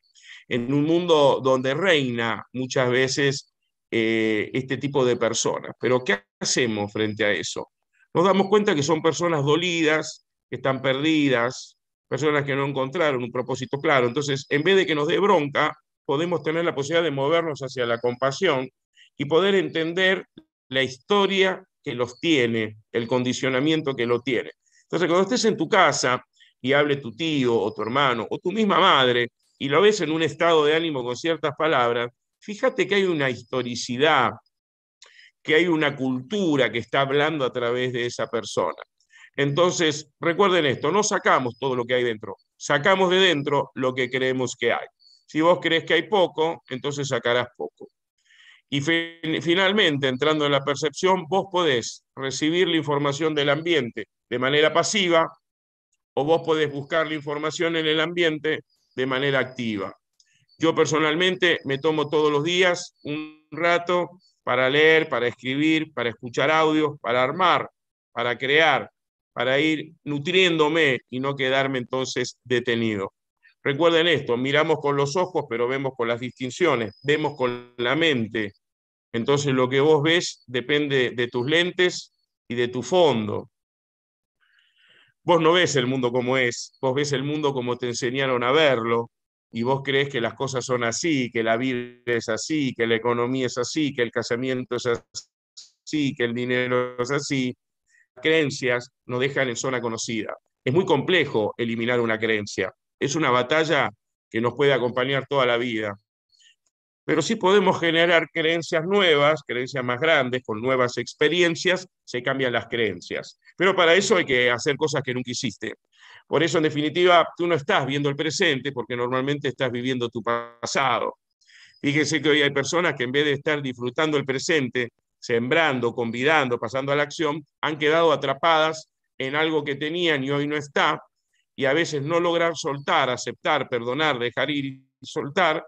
en un mundo donde reina muchas veces eh, este tipo de personas. Pero ¿qué hacemos frente a eso? Nos damos cuenta que son personas dolidas, que están perdidas, personas que no encontraron un propósito claro. Entonces, en vez de que nos dé bronca, podemos tener la posibilidad de movernos hacia la compasión y poder entender la historia que los tiene, el condicionamiento que lo tiene. Entonces, cuando estés en tu casa y hable tu tío o tu hermano o tu misma madre y lo ves en un estado de ánimo con ciertas palabras, fíjate que hay una historicidad, que hay una cultura que está hablando a través de esa persona. Entonces, recuerden esto, no sacamos todo lo que hay dentro, sacamos de dentro lo que creemos que hay. Si vos crees que hay poco, entonces sacarás poco. Y finalmente, entrando en la percepción, vos podés recibir la información del ambiente de manera pasiva o vos podés buscar la información en el ambiente de manera activa. Yo personalmente me tomo todos los días un rato para leer, para escribir, para escuchar audios, para armar, para crear, para ir nutriéndome y no quedarme entonces detenido. Recuerden esto, miramos con los ojos, pero vemos con las distinciones, vemos con la mente. Entonces lo que vos ves depende de tus lentes y de tu fondo. Vos no ves el mundo como es, vos ves el mundo como te enseñaron a verlo y vos crees que las cosas son así, que la vida es así, que la economía es así, que el casamiento es así, que el dinero es así, creencias nos dejan en zona conocida. Es muy complejo eliminar una creencia. Es una batalla que nos puede acompañar toda la vida. Pero sí podemos generar creencias nuevas, creencias más grandes, con nuevas experiencias, se cambian las creencias. Pero para eso hay que hacer cosas que nunca hiciste. Por eso, en definitiva, tú no estás viendo el presente porque normalmente estás viviendo tu pasado. Fíjense que hoy hay personas que en vez de estar disfrutando el presente, sembrando, convidando, pasando a la acción, han quedado atrapadas en algo que tenían y hoy no está, y a veces no lograr soltar, aceptar, perdonar, dejar ir y soltar,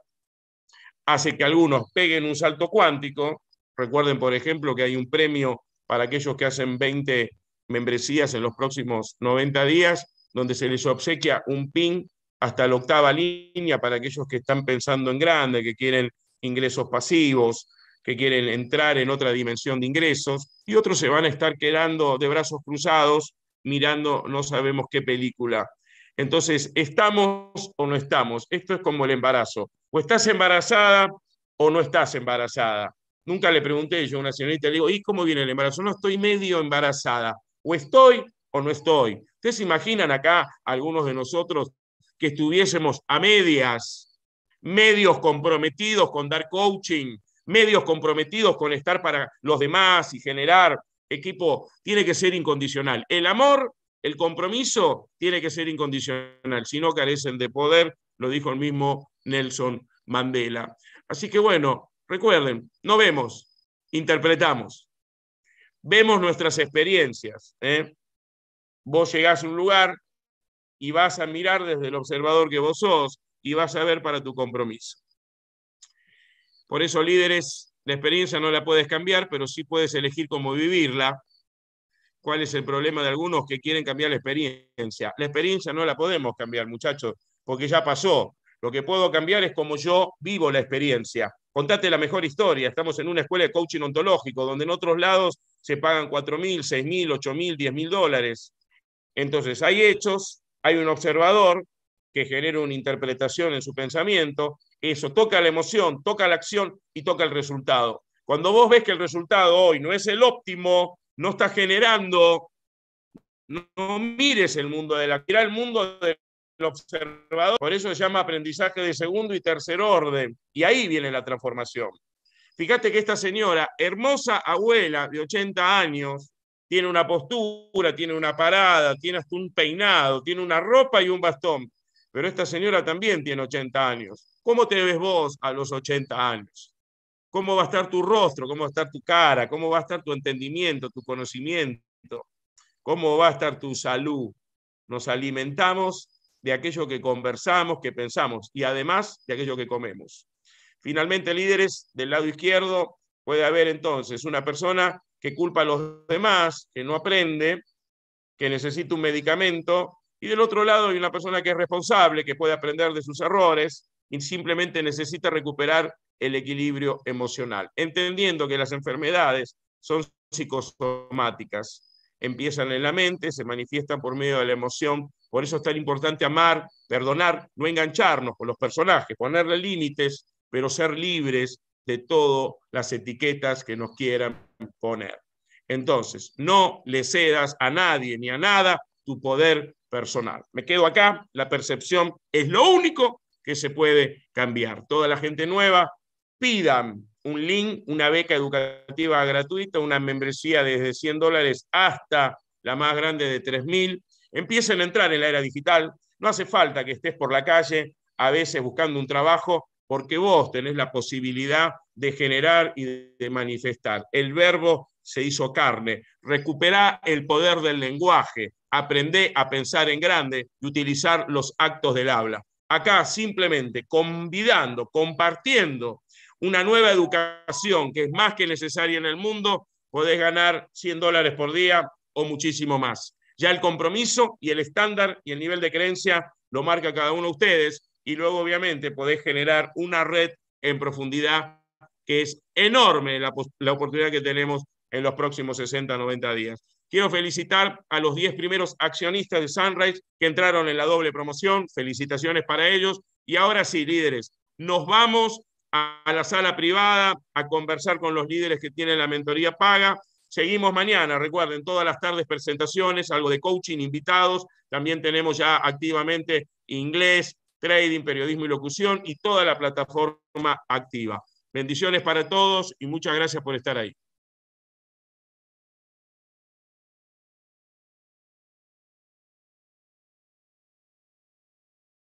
hace que algunos peguen un salto cuántico. Recuerden, por ejemplo, que hay un premio para aquellos que hacen 20 membresías en los próximos 90 días, donde se les obsequia un pin hasta la octava línea para aquellos que están pensando en grande, que quieren ingresos pasivos, que quieren entrar en otra dimensión de ingresos, y otros se van a estar quedando de brazos cruzados mirando no sabemos qué película. Entonces, ¿estamos o no estamos? Esto es como el embarazo. O estás embarazada o no estás embarazada. Nunca le pregunté yo a una señorita, le digo, ¿y cómo viene el embarazo? No estoy medio embarazada. O estoy o no estoy. Ustedes se imaginan acá, algunos de nosotros, que estuviésemos a medias, medios comprometidos con dar coaching, medios comprometidos con estar para los demás y generar equipo, tiene que ser incondicional. El amor, el compromiso, tiene que ser incondicional, si no carecen de poder, lo dijo el mismo Nelson Mandela. Así que bueno, recuerden, no vemos, interpretamos, vemos nuestras experiencias. ¿eh? Vos llegás a un lugar y vas a mirar desde el observador que vos sos y vas a ver para tu compromiso. Por eso, líderes, la experiencia no la puedes cambiar, pero sí puedes elegir cómo vivirla. ¿Cuál es el problema de algunos que quieren cambiar la experiencia? La experiencia no la podemos cambiar, muchachos, porque ya pasó. Lo que puedo cambiar es cómo yo vivo la experiencia. Contate la mejor historia. Estamos en una escuela de coaching ontológico, donde en otros lados se pagan 4 mil, 6 mil, 8 mil, 10 mil dólares. Entonces, hay hechos, hay un observador, que genera una interpretación en su pensamiento. Eso toca la emoción, toca la acción y toca el resultado. Cuando vos ves que el resultado hoy no es el óptimo, no está generando, no, mires el mundo de la, mira el mundo del observador. Por eso se llama aprendizaje de segundo y tercer orden. Y ahí viene la transformación. Fíjate que esta señora, hermosa abuela de 80 años, tiene una postura, tiene una parada, tiene hasta un peinado, tiene una ropa y un bastón pero esta señora también tiene 80 años. ¿Cómo te ves vos a los 80 años? ¿Cómo va a estar tu rostro? ¿Cómo va a estar tu cara? ¿Cómo va a estar tu entendimiento, tu conocimiento? ¿Cómo va a estar tu salud? Nos alimentamos de aquello que conversamos, que pensamos y además de aquello que comemos. Finalmente, líderes, del lado izquierdo puede haber entonces una persona que culpa a los demás, que no aprende, que necesita un medicamento y del otro lado hay una persona que es responsable, que puede aprender de sus errores y simplemente necesita recuperar el equilibrio emocional, entendiendo que las enfermedades son psicosomáticas, empiezan en la mente, se manifiestan por medio de la emoción, por eso es tan importante amar, perdonar, no engancharnos con los personajes, ponerle límites, pero ser libres de todas las etiquetas que nos quieran poner. Entonces, no le cedas a nadie ni a nada tu poder personal. Me quedo acá, la percepción es lo único que se puede cambiar. Toda la gente nueva, pidan un link, una beca educativa gratuita, una membresía desde 100 dólares hasta la más grande de 3.000. Empiecen a entrar en la era digital. No hace falta que estés por la calle a veces buscando un trabajo porque vos tenés la posibilidad de generar y de manifestar. El verbo se hizo carne. Recupera el poder del lenguaje aprende a pensar en grande y utilizar los actos del habla. Acá simplemente convidando, compartiendo una nueva educación que es más que necesaria en el mundo, podés ganar 100 dólares por día o muchísimo más. Ya el compromiso y el estándar y el nivel de creencia lo marca cada uno de ustedes y luego obviamente podés generar una red en profundidad que es enorme la, la oportunidad que tenemos en los próximos 60, 90 días. Quiero felicitar a los 10 primeros accionistas de Sunrise que entraron en la doble promoción. Felicitaciones para ellos. Y ahora sí, líderes, nos vamos a, la sala privada a conversar con los líderes que tienen la mentoría paga. Seguimos mañana, recuerden, todas las tardes presentaciones, algo de coaching, invitados. También tenemos ya activamente inglés, trading, periodismo y locución y toda la plataforma activa. Bendiciones para todos y muchas gracias por estar ahí.